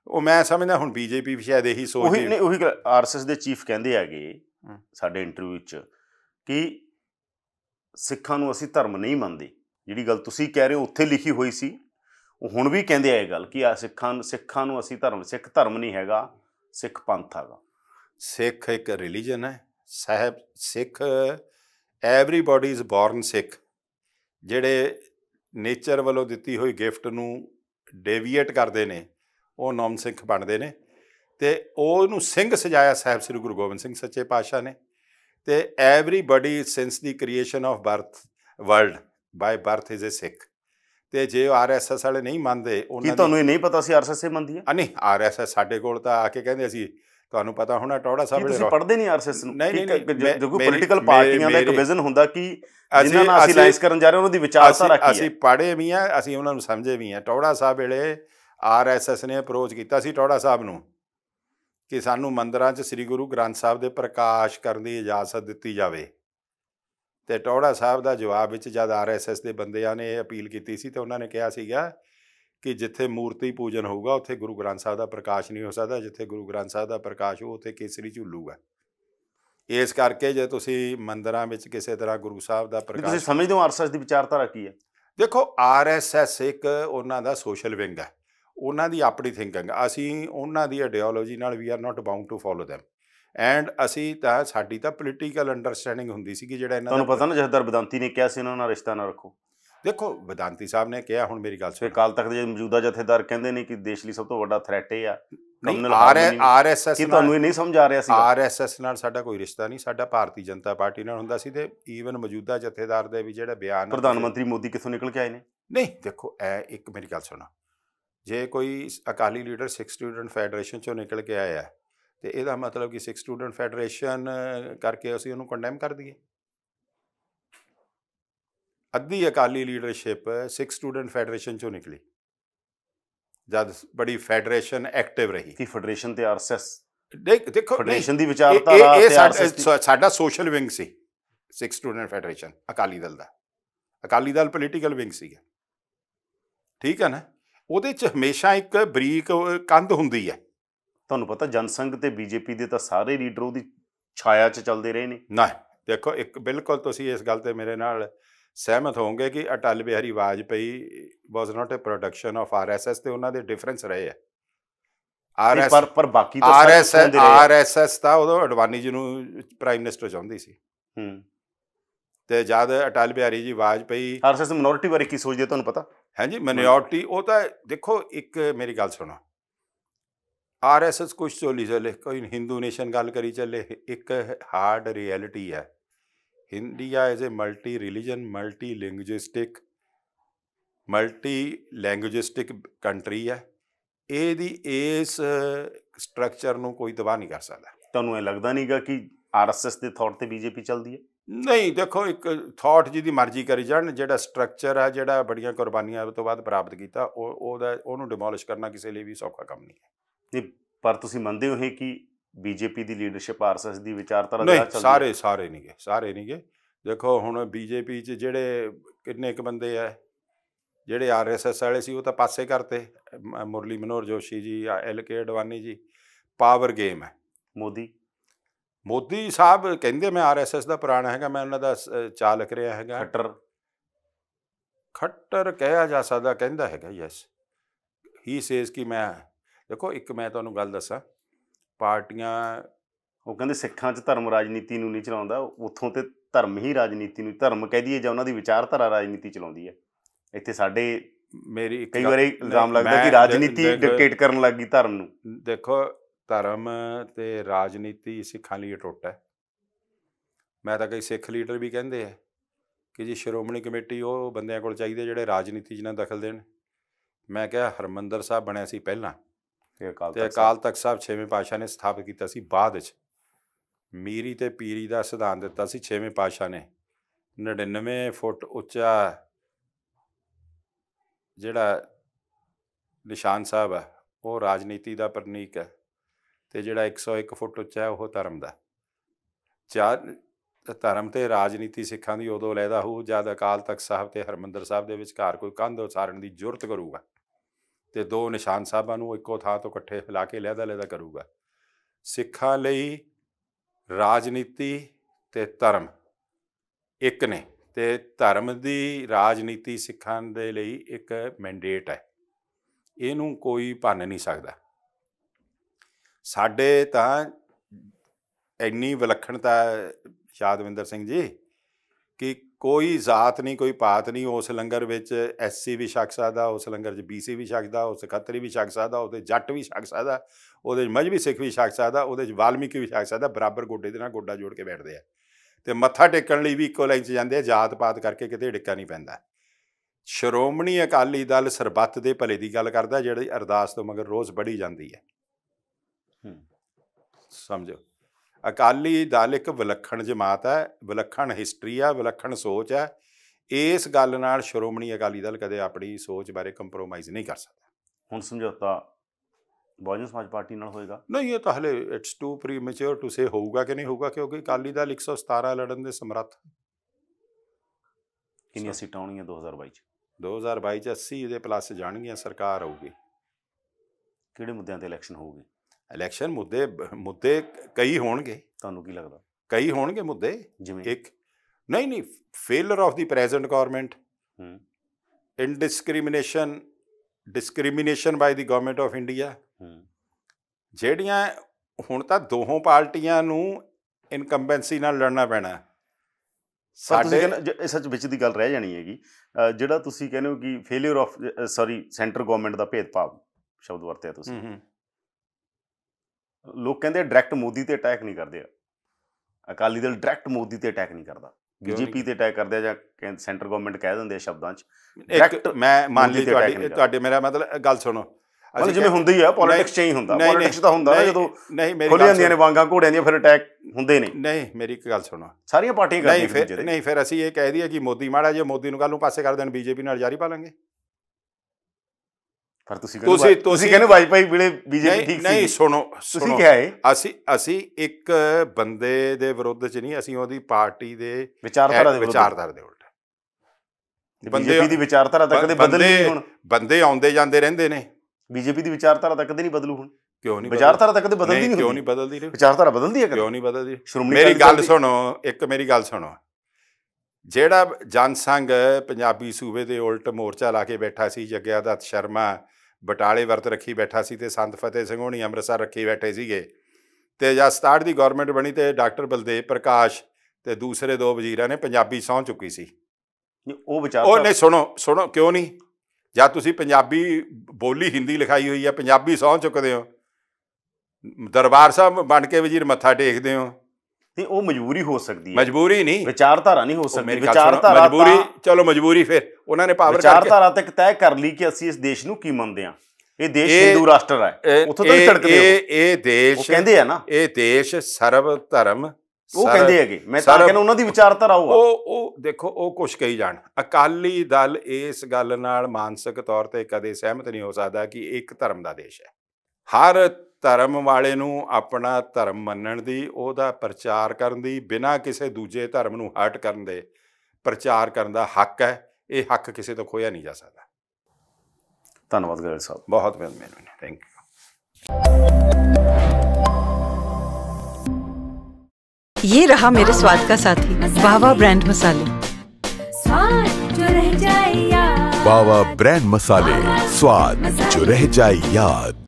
ਉਹ ਮੈਂ ਸਮਝਦਾ ਹੁਣ ਬੀਜੇਪੀ ਵੀ ਸ਼ਾਇਦ ਇਹੀ ਸੋਚਦੀ ਉਹੀ ਨਹੀਂ ਉਹੀ ਆਰਐਸਐਸ ਦੇ ਚੀਫ ਕਹਿੰਦੇ ਹੈਗੇ ਸਾਡੇ ਇੰਟਰਵਿਊ ਵਿੱਚ ਕਿ ਸਿੱਖਾਂ ਨੂੰ ਅਸੀਂ ਧਰਮ ਨਹੀਂ ਮੰਨਦੇ ਜਿਹੜੀ ਗੱਲ ਤੁਸੀਂ ਕਹਿ ਰਹੇ ਹੋ ਉੱਥੇ ਲਿਖੀ ਹੋਈ ਸੀ ਉਹ ਹੁਣ ਵੀ ਕਹਿੰਦੇ ਆ ਇਹ ਗੱਲ ਕਿ ਆ ਸਿੱਖਾਂ ਸਿੱਖਾਂ ਨੂੰ ਅਸੀਂ ਧਰਮ ਸਿੱਖ ਧਰਮ ਨਹੀਂ ਹੈਗਾ ਸਿੱਖ ਪੰਥ ਹੈਗਾ ਸਿੱਖ ਇੱਕ ਰਿਲੀਜੀਅਨ ਹੈ ਸਹਿਬ Sikh everybody is born Sikh ਜਿਹੜੇ ਨੇਚਰ ਵੱਲੋਂ ਦਿੱਤੀ ਹੋਈ ਗਿਫਟ ਨੂੰ ਡੇਵੀਏਟ ਕਰਦੇ ਨੇ ਉਹ ਨੌਮ ਸਿੱਖ ਬਣਦੇ ਨੇ ਤੇ ਉਹ ਨੂੰ ਸਿੰਘ ਸਜਾਇਆ ਸਾਹਿਬ ਸ੍ਰੀ ਗੁਰੂ ਗੋਬਿੰਦ ਸਿੰਘ ਸੱਚੇ ਪਾਤਸ਼ਾਹ ਨੇ ਤੇ everybody since the creation of birth world by birth is a Sikh ਤੇ ਜੇ ਆਰਐਸਐਸ ਵਾਲੇ ਨਹੀਂ ਮੰਨਦੇ ਉਹਨਾਂ ਕੀ ਤੁਹਾਨੂੰ ਇਹ ਨਹੀਂ ਪਤਾ ਸੀ ਆਰਐਸਐਸ ਮੰਨਦੀ ਆ ਨਹੀਂ ਆਰਐਸਐਸ ਸਾਡੇ ਕੋਲ ਤਾਂ ਆ ਕੇ ਕਹਿੰਦੇ ਅਸੀਂ ਤੁਹਾਨੂੰ ਪਤਾ ਹੋਣਾ ਟੌੜਾ ਸਾਹਿਬ ਤੁਸੀਂ ਪੜਦੇ ਨਹੀਂ ਆਰਐਸਐਸ ਨੂੰ ਨਹੀਂ ਨਹੀਂ ਜੋ ਪੋਲੀਟੀਕਲ ਪਾਰਟੀਆਂ ਦਾ ਇੱਕ ਵਿਜ਼ਨ ਹੁੰਦਾ ਕਿ ਜਿਨ੍ਹਾਂ ਨਾਲ ਅਸੀਂ ਲਾਈਸ ਕਰਨ ਜਾ ਰਹੇ ਉਹਨਾਂ ਦੀ ਵਿਚਾਰਧਾਰਾ ਕੀ ਹੈ ਅਸੀਂ ਪੜੇ ਵੀ ਆ ਅਸੀਂ ਉਹਨਾਂ ਨੂੰ ਸਮਝੇ ਵੀ ਆ ਟੌੜਾ ਸਾਹਿਬ ਵੇਲੇ ਆਰਐਸਐਸ ਨੇ ਅਪਰੋਚ ਕੀਤਾ ਸੀ ਟੌੜਾ ਸਾਹਿਬ ਨੂੰ ਕਿ ਸਾਨੂੰ ਮੰਦਰਾਂ 'ਚ ਸ੍ਰੀ ਗੁਰੂ ਗ੍ਰੰਥ ਸਾਹਿਬ ਦੇ ਪ੍ਰਕਾਸ਼ ਕਰਨ ਦੀ ਇਜਾਜ਼ਤ ਦਿੱਤੀ ਜਾਵੇ ਤੇ ਟੌੜਾ ਸਾਹਿਬ ਦਾ ਜਵਾਬ ਵਿੱਚ ਜਦ ਆਰਐਸਐਸ ਦੇ ਬੰਦਿਆਂ ਨੇ ਇਹ ਅਪੀਲ ਕੀਤੀ ਸੀ ਤੇ ਉਹਨਾਂ ਨੇ ਕਿਹਾ ਸੀਗਾ ਕਿ ਜਿੱਥੇ ਮੂਰਤੀ ਪੂਜਨ ਹੋਊਗਾ ਉੱਥੇ ਗੁਰੂ ਗ੍ਰੰਥ ਸਾਹਿਬ ਦਾ ਪ੍ਰਕਾਸ਼ ਨਹੀਂ ਹੋ ਸਕਦਾ ਜਿੱਥੇ ਗੁਰੂ ਗ੍ਰੰਥ ਸਾਹਿਬ ਦਾ ਪ੍ਰਕਾਸ਼ ਹੋ ਉੱਥੇ ਕੇਸਰੀ ਝੁੱਲੂਗਾ ਇਸ ਕਰਕੇ ਜੇ ਤੁਸੀਂ ਮੰਦਰਾਂ ਵਿੱਚ ਕਿਸੇ ਤਰ੍ਹਾਂ ਗੁਰੂ ਸਾਹਿਬ ਦਾ ਪ੍ਰਕਾਸ਼ ਤੁਸੀਂ ਸਮਝਦੇ ਹੋ ਆਰਐਸਐਸ ਦੀ ਵਿਚਾਰਧਾਰਾ ਕੀ ਹੈ ਦੇਖੋ ਆਰਐਸਐਸ ਇੱਕ ਉਹਨਾਂ ਦਾ ਸੋਸ਼ਲ ਵਿੰਗ ਹੈ ਉਹਨਾਂ ਦੀ ਆਪਣੀ ਥਿੰਕਿੰਗ ਅਸੀਂ ਉਹਨਾਂ ਦੀ ਆਈਡੀਓਲੋਜੀ ਨਾਲ we are not bound to follow them and ਅਸੀਂ ਤਾਂ ਸਾਡੀ ਤਾਂ ਪੋਲੀਟੀਕਲ ਅੰਡਰਸਟੈਂਡਿੰਗ ਹੁੰਦੀ ਸੀ ਕਿ ਜਿਹੜਾ ਇਹਨਾਂ ਤੁਹਾਨੂੰ ਪਤਾ ਨਾ ਜਹਦਰ ਬਦੰਤੀ ਨੇ ਕਿਹਾ ਸੀ ਇਹਨਾਂ ਨਾਲ ਰਿਸ਼ਤਾ ਨਾ ਰੱਖੋ ਦੇਖੋ ਬਦੰਤੀ ਸਾਹਿਬ ਨੇ ਕਿਹਾ ਹੁਣ ਮੇਰੀ ਗੱਲ ਸੁਣੋ ਕਾਲ ਤੱਕ ਦੇ ਮੌਜੂਦਾ ਜਥੇਦਾਰ ਕਹਿੰਦੇ ਨੇ ਕਿ ਦੇਸ਼ ਲਈ ਸਭ ਤੋਂ ਵੱਡਾ ਥ੍ਰੈਟ ਇਹ ਆ ਆਰਐਸਐਸ ਕੀ ਤੁਹਾਨੂੰ ਇਹ ਨਹੀਂ ਸਮਝ ਆ ਰਿਹਾ ਸੀ ਆਰਐਸਐਸ ਨਾਲ ਸਾਡਾ ਕੋਈ ਰਿਸ਼ਤਾ ਨਹੀਂ ਸਾਡਾ ਭਾਰਤੀ ਜਨਤਾ ਪਾਰਟੀ ਨਾਲ ਹੁੰਦਾ ਸੀ ਤੇ ਈਵਨ ਮੌਜੂਦਾ ਜਥੇਦਾਰ ਦੇ ਵੀ ਜਿਹੜੇ ਬਿਆਨ ਪ੍ਰਧਾਨ ਮੰਤਰੀ ਮੋਦੀ ਕਿੱਥੋਂ ਨਿਕਲ ਕੇ ਆਏ ਨੇ ਨਹੀਂ ਦੇਖੋ ਐ ਇੱਕ ਮੇਰੀ ਗੱਲ ਸੁਣੋ ਜੇ ਕੋਈ ਅਕਾਲੀ ਲੀਡਰ 6 ਸਟੂਡੈਂਟ ਫੈਡਰੇਸ਼ਨ ਚੋਂ ਨਿਕਲ ਕੇ ਆਇਆ ਤੇ ਇਹਦਾ ਮਤਲਬ ਕਿ ਸਿੱਖ ਸਟੂਡੈਂਟ ਫੈਡਰੇਸ਼ਨ ਕਰਕੇ ਅਸੀਂ ਉਹਨੂੰ ਕੰਡੈਮ ਕਰ ਦਈਏ ਅੱਧੀ Akali leadership Sikh student federation ਚੋਂ ਨਿਕਲੀ ਜਦ ਬੜੀ ਫੈਡਰੇਸ਼ਨ ਐਕਟਿਵ ਰਹੀ ਕੀ ਫੈਡਰੇਸ਼ਨ ਤੇ ਆਰਐਸਐਸ ਦੇਖੋ ਫੈਡਰੇਸ਼ਨ ਦੀ ਵਿਚਾਰਧਾਰਾ ਇਹ ਸਾਡਾ ਸੋਸ਼ਲ ਵਿੰਗ ਸੀ ਸਿੱਖ ਸਟੂਡੈਂਟ ਫੈਡਰੇਸ਼ਨ ਅਕਾਲੀ ਦਲ ਦਾ ਅਕਾਲੀ ਦਲ ਪੋਲੀਟੀਕਲ ਵਿੰਗ ਸੀ ਠੀਕ ਹੈ ਨਾ ਉਹਦੇ ਚ ਹਮੇਸ਼ਾ ਇੱਕ ਬਰੀਕ ਕੰਧ ਹੁੰਦੀ ਹੈ ਤੁਹਾਨੂੰ ਪਤਾ ਜਨਸੰਘ ਤੇ ਬੀਜੇਪੀ ਦੇ ਤਾਂ ਸਾਰੇ ਲੀਡਰ ਉਹਦੀ ਛਾਇਆ 'ਚ ਚੱਲਦੇ ਰਹੇ ਨੇ ਨਾ ਦੇਖੋ ਇੱਕ ਬਿਲਕੁਲ ਤੁਸੀਂ ਇਸ ਗੱਲ ਤੇ ਮੇਰੇ ਨਾਲ ਸਹਿਮਤ ਹੋਵੋਗੇ ਕਿ Atal Bihari Vajpayee was not a production of RSS ਤੇ ਉਹਨਾਂ ਦੇ ਡਿਫਰੈਂਸ ਰਹੇ ਆ ਆਰਐਸ ਪਰ ਪਰ ਬਾਕੀ ਤਾਂ ਆਰਐਸਐਸ ਆਰਐਸਐਸ ਤਾਂ ਉਹ ਅਡਵਾਨੀ ਜੀ ਨੂੰ ਪ੍ਰਾਈਮ ਮਿਨਿਸਟਰ ਚਾਹੁੰਦੀ ਸੀ ਹੂੰ ਤੇ ਜਦ ਅਟਲ ਬਿਹਾਰੀ ਜੀ ਵਾਜਪਈ ਆਰਐਸਐਸ ਮਿਨੋਰਟੀ ਬਾਰੇ ਕੀ ਸੋਚਦੇ ਤੁਹਾਨੂੰ ਪਤਾ ਹਾਂਜੀ ਮਿਨੋਰਟੀ ਉਹ ਤਾਂ ਦੇਖੋ ਇੱਕ ਮੇਰੀ ਗੱਲ ਸੁਣੋ ਆਰਐਸਐਸ ਕੁਝ ਚੋਲੀ ਚੱਲੇ ਕੋਈ ਹਿੰਦੂ ਨੇਸ਼ਨ ਗੱਲ ਕਰੀ ਚੱਲੇ ਇੱਕ ਹਾਰਡ ਰਿਐਲਿਟੀ ਹੈ India is a multi religion multi linguistic multi linguistic country ਹੈ ਇਹਦੀ ਇਸ ਸਟਰਕਚਰ ਨੂੰ ਕੋਈ ਦਬਾ ਨਹੀਂ ਕਰ ਸਕਦਾ ਤੁਹਾਨੂੰ ਇਹ ਲੱਗਦਾ ਨਹੀਂਗਾ ਕਿ ਆਰਐਸਐਸ ਦੇ ਥੌਟ ਤੇ ਬੀਜੇਪੀ ਚੱਲਦੀ ਹੈ ਨਹੀਂ ਦੇਖੋ ਇੱਕ ਥਾਟ ਜਿਹਦੀ ਮਰਜ਼ੀ ਕਰੀ ਜਾਣ ਜਿਹੜਾ ਸਟਰਕਚਰ ਹੈ ਜਿਹੜਾ ਬੜੀਆਂ ਕੁਰਬਾਨੀਆਂ ਤੋਂ ਬਾਅਦ ਪ੍ਰਾਪਤ ਕੀਤਾ ਉਹ ਉਹਦਾ ਉਹਨੂੰ ਡਿਮੋਲਿਸ਼ ਕਰਨਾ ਕਿਸੇ ਲਈ ਵੀ ਸੌਖਾ ਕੰਮ ਨਹੀਂ ਹੈ ਨਹੀਂ ਪਰ ਤੁਸੀਂ ਮੰਨਦੇ ਹੋ ਕਿ ਬੀਜੇਪੀ ਦੀ ਲੀਡਰਸ਼ਿਪ ਆਰਐਸਐਸ ਦੀ ਵਿਚਾਰਧਾਰਾ ਦਾ ਚੱਲ ਨਹੀਂ ਸਾਰੇ ਸਾਰੇ ਨਹੀਂਗੇ ਸਾਰੇ ਨਹੀਂਗੇ ਦੇਖੋ ਹੁਣ ਬੀਜੇਪੀ 'ਚ ਜਿਹੜੇ ਕਿੰਨੇ ਕ ਬੰਦੇ ਆ ਜਿਹੜੇ ਆਰਐਸਐਸ ਵਾਲੇ ਸੀ ਉਹ ਤਾਂ ਪਾਸੇ ਕਰਤੇ ਮੁਰਲੀ ਮਨੋਰ ਜੋਸ਼ੀ ਜੀ ਐਲਕੇ ਅਡਵਾਨੀ ਜੀ ਪਾਵਰ ਗੇਮ ਹੈ ਮੋਦੀ ਮੋਦੀ ਸਾਹਿਬ ਕਹਿੰਦੇ ਮੈਂ ਆਰਐਸਐਸ ਦਾ ਪੁਰਾਣਾ ਹੈਗਾ ਮੈਂ ਉਹਨਾਂ ਦਾ ਚਾਲਕ ਰਿਹਾ ਹੈਗਾ ਖੱਟਰ ਖੱਟਰ ਕਿਹਾ ਜਾ ਸਕਦਾ ਕਹਿੰਦਾ ਹੈਗਾ ਯੈਸ ਹੀ ਸੇਜ਼ ਕਿ ਮੈਂ ਦੇਖੋ ਇੱਕ ਮੈਂ ਤੁਹਾਨੂੰ ਗੱਲ ਦੱਸਾਂ ਪਾਰਟੀਆਂ ਉਹ ਕਹਿੰਦੇ ਸਿੱਖਾਂ 'ਚ ਧਰਮ ਰਾਜਨੀਤੀ ਨੂੰ ਨਹੀਂ ਚਲਾਉਂਦਾ ਉੱਥੋਂ ਤੇ ਧਰਮ ਹੀ ਰਾਜਨੀਤੀ ਨੂੰ ਧਰਮ ਕਹਿ ਦਈਏ ਜਾਂ ਉਹਨਾਂ ਦੀ ਵਿਚਾਰਧਾਰਾ ਰਾਜਨੀਤੀ ਚਲਾਉਂਦੀ ਹੈ ਇੱਥੇ ਸਾਡੇ ਮੇਰੀ ਕਈ ਵਾਰੀ ਇਲਜ਼ਾਮ ਲੱਗਦਾ ਕਿ ਰਾਜਨੀਤੀ ਡਿਕਟੇਟ ਕਰਨ ਲੱਗ ਗਈ ਧਰਮ ਨੂੰ ਦੇਖੋ ਧਰਮ ਤੇ ਰਾਜਨੀਤੀ ਸਿੱਖਾਂ ਲਈ ਟੁੱਟ ਹੈ ਮੈਂ ਤਾਂ ਕਈ ਸਿੱਖ ਲੀਡਰ ਵੀ ਕਹਿੰਦੇ ਆ ਕਿ ਜੀ ਸ਼੍ਰੋਮਣੀ ਕਮੇਟੀ ਉਹ ਬੰਦਿਆਂ ਕੋਲ ਚਾਹੀਦੇ ਜਿਹੜੇ ਰਾਜਨੀਤੀ 'ਚ ਨਾ ਦਖਲ ਦੇਣ ਮੈਂ ਕਿਹਾ ਹਰਮੰਦਰ ਸਾਹਿਬ ਬਣਿਆ ਸੀ ਪਹਿਲਾਂ ਤੇ ਅਕਾਲ ਤਖਤ ਸਾਹਿਬ ਛੇਵੇਂ ਪਾਸ਼ਾ ਨੇ ਸਥਾਪਿਤ ਕੀਤਾ ਸੀ ਬਾਅਦ ਵਿੱਚ ਮੀਰੀ ਤੇ ਪੀਰੀ ਦਾ ਸਿਧਾਂਤ ਦਿੱਤਾ ਸੀ ਛੇਵੇਂ ਪਾਸ਼ਾ ਨੇ 99 ਫੁੱਟ ਉੱਚਾ ਜਿਹੜਾ ਨਿਸ਼ਾਨ ਸਾਹਿਬ ਹੈ ਉਹ ਰਾਜਨੀਤੀ ਦਾ ਪ੍ਰਨੀਕ ਹੈ ਤੇ ਜਿਹੜਾ 101 ਫੁੱਟ ਉੱਚਾ ਹੈ ਉਹ ਧਰਮ ਦਾ ਚਾਰ ਧਰਮ ਤੇ ਰਾਜਨੀਤੀ ਸਿੱਖਾਂ ਦੀ ਉਦੋਂ ਲੈਦਾ ਹੋ ਜਦ ਅਕਾਲ ਤਖਤ ਸਾਹਿਬ ਤੇ ਹਰਮੰਦਰ ਸਾਹਿਬ ਦੇ ਵਿਚਕਾਰ ਕੋਈ ਕੰਧ ਉਸਾਰਨ ਦੀ ਜ਼ਰੂਰਤ ਕਰੂਗਾ ਤੇ ਦੋ ਨਿਸ਼ਾਨ ਸਾਹਿਬਾਂ ਨੂੰ ਇੱਕੋ ਥਾਂ ਤੋਂ ਇਕੱਠੇ ਫਿਲਾ ਕੇ ਲਹਿਦਾ ਲਹਿਦਾ ਕਰੂਗਾ ਸਿੱਖਾਂ ਲਈ ਰਾਜਨੀਤੀ ਤੇ ਧਰਮ ਇੱਕ ਨੇ ਤੇ ਧਰਮ ਦੀ ਰਾਜਨੀਤੀ ਸਿੱਖਾਂ ਦੇ ਲਈ ਇੱਕ ਮੈਂਡੇਟ ਹੈ ਇਹਨੂੰ ਕੋਈ ਭੰਨ ਨਹੀਂ ਸਕਦਾ ਸਾਡੇ ਤਾਂ ਇੰਨੀ ਵਿਲੱਖਣਤਾ ਯਾਦਵਿੰਦਰ ਸਿੰਘ ਜੀ ਕਿ ਕੋਈ ਜ਼ਾਤ ਨਹੀਂ ਕੋਈ ਪਾਤ ਨਹੀਂ ਉਸ ਲੰਗਰ ਵਿੱਚ ਐਸਸੀ ਵੀ ਛਕ ਸਕਦਾ ਉਸ ਲੰਗਰ 'ਚ ਬੀਸੀ ਵੀ ਛਕਦਾ ਉਸ ਖੱਤਰੀ ਵੀ ਛਕ ਸਕਦਾ ਉਹਦੇ ਜੱਟ ਵੀ ਛਕ ਸਕਦਾ ਉਹਦੇ ਮੱਝ ਮਜਬੀ ਸਿੱਖ ਵੀ ਛਕ ਸਕਦਾ ਉਹਦੇ 'ਚ ਵਾਲਮੀਕੀ ਵੀ ਛਕ ਸਕਦਾ ਬਰਾਬਰ ਗੋਡੇ ਦੇ ਨਾਲ ਗੋਡਾ ਜੋੜ ਕੇ ਬੈਠਦੇ ਆ ਤੇ ਮੱਥਾ ਟੇਕਣ ਲਈ ਵੀ ਇੱਕੋ ਲਾਈਨ 'ਚ ਜਾਂਦੇ ਆ ਜਾਤ ਪਾਤ ਕਰਕੇ ਕਿਤੇ ਢਿੱਕਾ ਨਹੀਂ ਪੈਂਦਾ ਸ਼੍ਰੋਮਣੀ ਅਕਾਲੀ ਦਲ ਸਰਬੱਤ ਦੇ ਭਲੇ ਦੀ ਗੱਲ ਕਰਦਾ ਜਿਹੜੀ ਅਰਦਾਸ ਤੋਂ ਮਗਰ ਰੋਜ਼ ਬੜੀ ਜਾਂਦੀ ਹੈ ਸਮਝੋ ਅਕਾਲੀ ਦਲ ਇੱਕ ਵਿਲੱਖਣ ਜਮਾਤ ਹੈ ਵਿਲੱਖਣ ਹਿਸਟਰੀ ਆ ਵਿਲੱਖਣ ਸੋਚ ਹੈ ਇਸ ਗੱਲ ਨਾਲ ਸ਼੍ਰੋਮਣੀ ਅਕਾਲੀ ਦਲ ਕਦੇ ਆਪਣੀ ਸੋਚ ਬਾਰੇ ਕੰਪਰੋਮਾਈਜ਼ ਨਹੀਂ ਕਰ ਸਕਦਾ ਹੁਣ ਸਮਝੌਤਾ ਬਹੁਜਨ ਸਮਾਜ ਪਾਰਟੀ ਨਾਲ ਹੋਏਗਾ ਨਹੀਂ ਇਹ ਤਾਂ ਹਲੇ it's too premature to say ਹੋਊਗਾ ਕਿ ਨਹੀਂ ਹੋਊਗਾ ਕਿਉਂਕਿ ਅਕਾਲੀ ਦਲ 117 ਲੜਨ ਦੇ ਸਮਰੱਥ ਕਿੰਨੀਆਂ ਸੀਟਾਂ ਆਉਣੀਆਂ 2022 ਚ 2022 ਚ 80 ਦੇ ਪਲੱਸ ਜਾਣਗੀਆਂ ਸਰਕਾਰ ਆਊਗੀ ਕਿਹੜੇ ਮੁੱਦਿਆਂ ਤੇ ਇਲੈਕਸ਼ਨ ਹੋਊਗੀ ਇਲੈਕਸ਼ਨ ਮੁੱਦੇ ਮੁੱਦੇ ਕਈ ਹੋਣਗੇ ਤੁਹਾਨੂੰ ਕੀ ਲੱਗਦਾ ਕਈ ਹੋਣਗੇ ਮੁੱਦੇ ਜਿਵੇਂ ਇੱਕ ਨਹੀਂ ਨਹੀਂ failure of the present government hmm indiscrimination discrimination by the government of India hmm ਜਿਹੜੀਆਂ ਹੁਣ ਤਾਂ ਦੋਹਾਂ ਪਾਰਟੀਆਂ ਨੂੰ ਇਨਕੰਬੈਂਸੀ ਨਾਲ ਲੜਨਾ ਪੈਣਾ ਸਾਡੇ ਇਹ ਸੱਚ ਵਿੱਚ ਦੀ ਗੱਲ ਰਹਿ ਜਾਣੀ ਹੈਗੀ ਜਿਹੜਾ ਤੁਸੀਂ ਕਹਿੰਦੇ ਹੋ ਕਿ failure of sorry centre government ਦਾ ਭੇਦਭਾਵ ਸ਼ਬਦ ਵਰਤਿਆ ਤੁਸੀਂ ਲੋਕ ਕਹਿੰਦੇ ਡਾਇਰੈਕਟ ਮੋਦੀ ਤੇ ਅਟੈਕ ਨਹੀਂ ਕਰਦੇ ਅਕਾਲੀ ਦਲ ਡਾਇਰੈਕਟ ਮੋਦੀ ਤੇ ਅਟੈਕ ਨਹੀਂ ਕਰਦਾ ਬੀਜੇਪੀ ਤੇ ਅਟੈਕ ਕਰਦੇ ਆ ਜਾਂ ਸੈਂਟਰ ਗਵਰਨਮੈਂਟ ਕਹਿ ਦਿੰਦੇ ਆ ਸ਼ਬਦਾਂ 'ਚ ਡਾਇਰੈਕਟ ਮੈਂ ਮੰਨ ਲਈ ਤੁਹਾਡੀ ਤੁਹਾਡੇ ਮੇਰਾ ਮਤਲਬ ਗੱਲ ਸੁਣੋ ਅਸੀਂ ਜਿਵੇਂ ਹੁੰਦੀ ਆ ਪੋਲਿਟਿਕਸ ਚ ਹੀ ਹੁੰਦਾ ਪੋਲਿਟਿਕਸ ਤਾਂ ਹੁੰਦਾ ਨਾ ਜਦੋਂ ਨਹੀਂ ਮੇਰੀ ਖੁੱਲੀਆਂ ਦੀਆਂ ਨੇ ਵਾਂਗਾ ਘੋੜਿਆਂ ਦੀਆਂ ਫਿਰ ਅਟੈਕ ਹੁੰਦੇ ਨੇ ਨਹੀਂ ਮੇਰੀ ਇੱਕ ਗੱਲ ਸੁਣੋ ਸਾਰੀਆਂ ਪਾਰਟੀਆਂ ਕਰਦੀਆਂ ਨਹੀਂ ਫਿਰ ਨਹੀਂ ਫਿਰ ਅਸੀਂ ਇਹ ਕਹਿ ਦਈਏ ਕਿ ਮੋਦੀ ਮਾੜਾ ਜੇ ਮੋਦੀ ਨੂੰ ਕੱਲ ਨੂੰ ਪਾਸੇ ਕਰ ਦੇਣ ਬੀਜੇਪੀ ਨਾਲ ਜਾਰੀ ਪਾ ਲਾਂਗੇ ਪਰ ਤੁਸੀਂ ਕਹਿੰਦੇ ਤੁਸੀਂ ਤੁਸੀਂ ਕਹਿੰਦੇ ਵਾਜਪਾਈ ਵੇਲੇ ਬੀਜੇਪੀ ਠੀਕ ਸੀ ਨਹੀਂ ਸੁਣੋ ਤੁਸੀਂ ਕਿਹਾ ਹੈ ਅਸੀਂ ਅਸੀਂ ਇੱਕ ਬੰਦੇ ਦੇ ਵਿਰੁੱਧ ਚ ਨਹੀਂ ਅਸੀਂ ਉਹਦੀ ਪਾਰਟੀ ਦੇ ਵਿਚਾਰਧਾਰਾ ਦੇ ਵਿਚਾਰਧਾਰਾ ਦੇ ਉਲਟ ਬੀਜੇਪੀ ਦੀ ਵਿਚਾਰਧਾਰਾ ਤਾਂ ਕਦੇ ਬਦਲੀ ਨਹੀਂ ਹੁਣ ਬੰਦੇ ਆਉਂਦੇ ਜਾਂਦੇ ਰਹਿੰਦੇ ਨੇ ਬੀਜੇਪੀ ਦੀ ਵਿਚਾਰਧਾਰਾ ਤਾਂ ਕਦੇ ਨਹੀਂ ਬਦਲੂ ਹੁਣ ਕਿਉਂ ਨਹੀਂ ਵਿਚਾਰਧਾਰਾ ਤਾਂ ਕਦੇ ਬਦਲਦੀ ਨਹੀਂ ਕਿਉਂ ਨਹੀਂ ਬਦਲਦੀ ਵਿਚਾਰਧਾਰਾ ਬਦਲਦੀ ਹੈ ਕਿਉਂ ਨਹੀਂ ਬਦਲਦੀ ਮੇਰੀ ਗੱਲ ਸੁਣੋ ਇੱਕ ਮੇਰੀ ਗੱਲ ਸੁਣੋ ਜਿਹੜਾ ਜਨ ਸੰਗ ਪੰਜਾਬੀ ਸੂਬੇ ਦੇ ਉਲਟ ਮੋਰਚਾ ਲਾ ਕੇ ਬੈਠਾ ਸੀ ਜਗਿਆਦਤ ਸ਼ਰਮਾ ਬਟਾਲੇ ਵਰਤ ਰੱਖੀ ਬੈਠਾ ਸੀ ਤੇ ਸੰਤ ਫਤਿਹ ਸਿੰਘ ਹੋਣੀ ਅੰਮ੍ਰਿਤਸਰ ਰੱਖੀ ਬੈਠੇ ਸੀਗੇ ਤੇ ਜਾਂ 67 ਦੀ ਗਵਰਨਮੈਂਟ ਬਣੀ ਤੇ ਡਾਕਟਰ ਬਲਦੇਵ ਪ੍ਰਕਾਸ਼ ਤੇ ਦੂਸਰੇ ਦੋ ਵਜ਼ੀਰਾਂ ਨੇ ਪੰਜਾਬੀ ਸੌਂ ਚੁੱਕੀ ਸੀ ਉਹ ਵਿਚਾਰ ਉਹ ਨਹੀਂ ਸੁਣੋ ਸੁਣੋ ਕਿਉਂ ਨਹੀਂ ਜਾਂ ਤੁਸੀਂ ਪੰਜਾਬੀ ਬੋਲੀ ਹਿੰਦੀ ਲਿਖਾਈ ਹੋਈ ਹੈ ਪੰਜਾਬੀ ਸੌਂ ਚੁੱਕਦੇ ਹੋ ਦਰਬਾਰ ਸਾਹਿਬ ਬਣ ਕੇ ਵਜ਼ੀਰ ਮੱਥਾ ਟੇਕਦੇ ਹੋ ਤੇ ਉਹ ਮਜਬੂਰੀ ਹੋ ਸਕਦੀ ਹੈ ਮਜਬੂਰੀ ਨਹੀਂ ਵਿਚਾਰਧਾਰਾ ਨਹੀਂ ਹੋ ਸਕਦੀ ਵਿਚਾਰਧਾਰਾ ਮਜਬੂਰੀ ਚਲੋ ਮਜਬੂਰੀ ਫਿਰ ਉਹਨਾਂ ਨੇ ਪਾਵਰ ਕਰਕੇ ਵਿਚਾਰਧਾਰਾ ਤੱਕ ਤੈਅ ਕਰ ਲਈ ਕਿ ਅਸੀਂ ਇਸ ਦੇਸ਼ ਨੂੰ ਕੀ ਮੰਨਦੇ ਆ ਇਹ ਦੇਸ਼ ਹਿੰਦੂ ਰਾਸ਼ਟਰ ਹੈ ਉੱਥੋਂ ਤੱਕ ਝੜਕਦੇ ਇਹ ਇਹ ਦੇਸ਼ ਉਹ ਕਹਿੰਦੇ ਆ ਨਾ ਇਹ ਦੇਸ਼ ਸਰਵ ਧਰਮ ਉਹ ਕਹਿੰਦੇ ਹੈਗੇ ਮੈਂ ਤਾਂ ਕਹਿੰਦਾ ਉਹਨਾਂ ਦੀ ਵਿਚਾਰਧਾਰਾ ਉਹ ਉਹ ਉਹ ਦੇਖੋ ਉਹ ਕੁਛ ਕਹੀ ਜਾਣ ਅਕਾਲੀ ਦਲ ਇਸ ਗੱਲ ਨਾਲ ਮਾਨਸਿਕ ਤੌਰ ਤੇ ਕਦੇ ਸਹਿਮਤ ਨਹੀਂ ਹੋ ਸਕਦਾ ਕਿ ਇੱਕ ਧਰਮ ਦਾ ਦੇਸ਼ ਹੈ ਹਰ ਧਰਮ ਵਾਲੇ ਨੂੰ ਆਪਣਾ ਧਰਮ ਮੰਨਣ ਦੀ ਉਹਦਾ ਪ੍ਰਚਾਰ ਕਰਨ ਦੀ ਬਿਨਾਂ ਕਿਸੇ ਦੂਜੇ ਧਰਮ ਨੂੰ ਹਰਟ ਕਰਨ ਦੇ ਪ੍ਰਚਾਰ ਕਰਨ ਦਾ ਹੱਕ ਹੈ ਇਹ ਹੱਕ ਕਿਸੇ ਤੋਂ ਖੋਇਆ ਨਹੀਂ ਜਾ ਸਕਦਾ ਧੰਨਵਾਦ ਗਰਲ ਸਾਹਿਬ ਬਹੁਤ ਬਹੁਤ ਮਿਹਰਬਾਨੀ ਥੈਂਕ ਦਾ ये रहा मेरे स्वाद का साथी बावा ब्रांड मसाले ਵਾਵਾ ब्रांड मसाले स्वाद जो रह जाए याद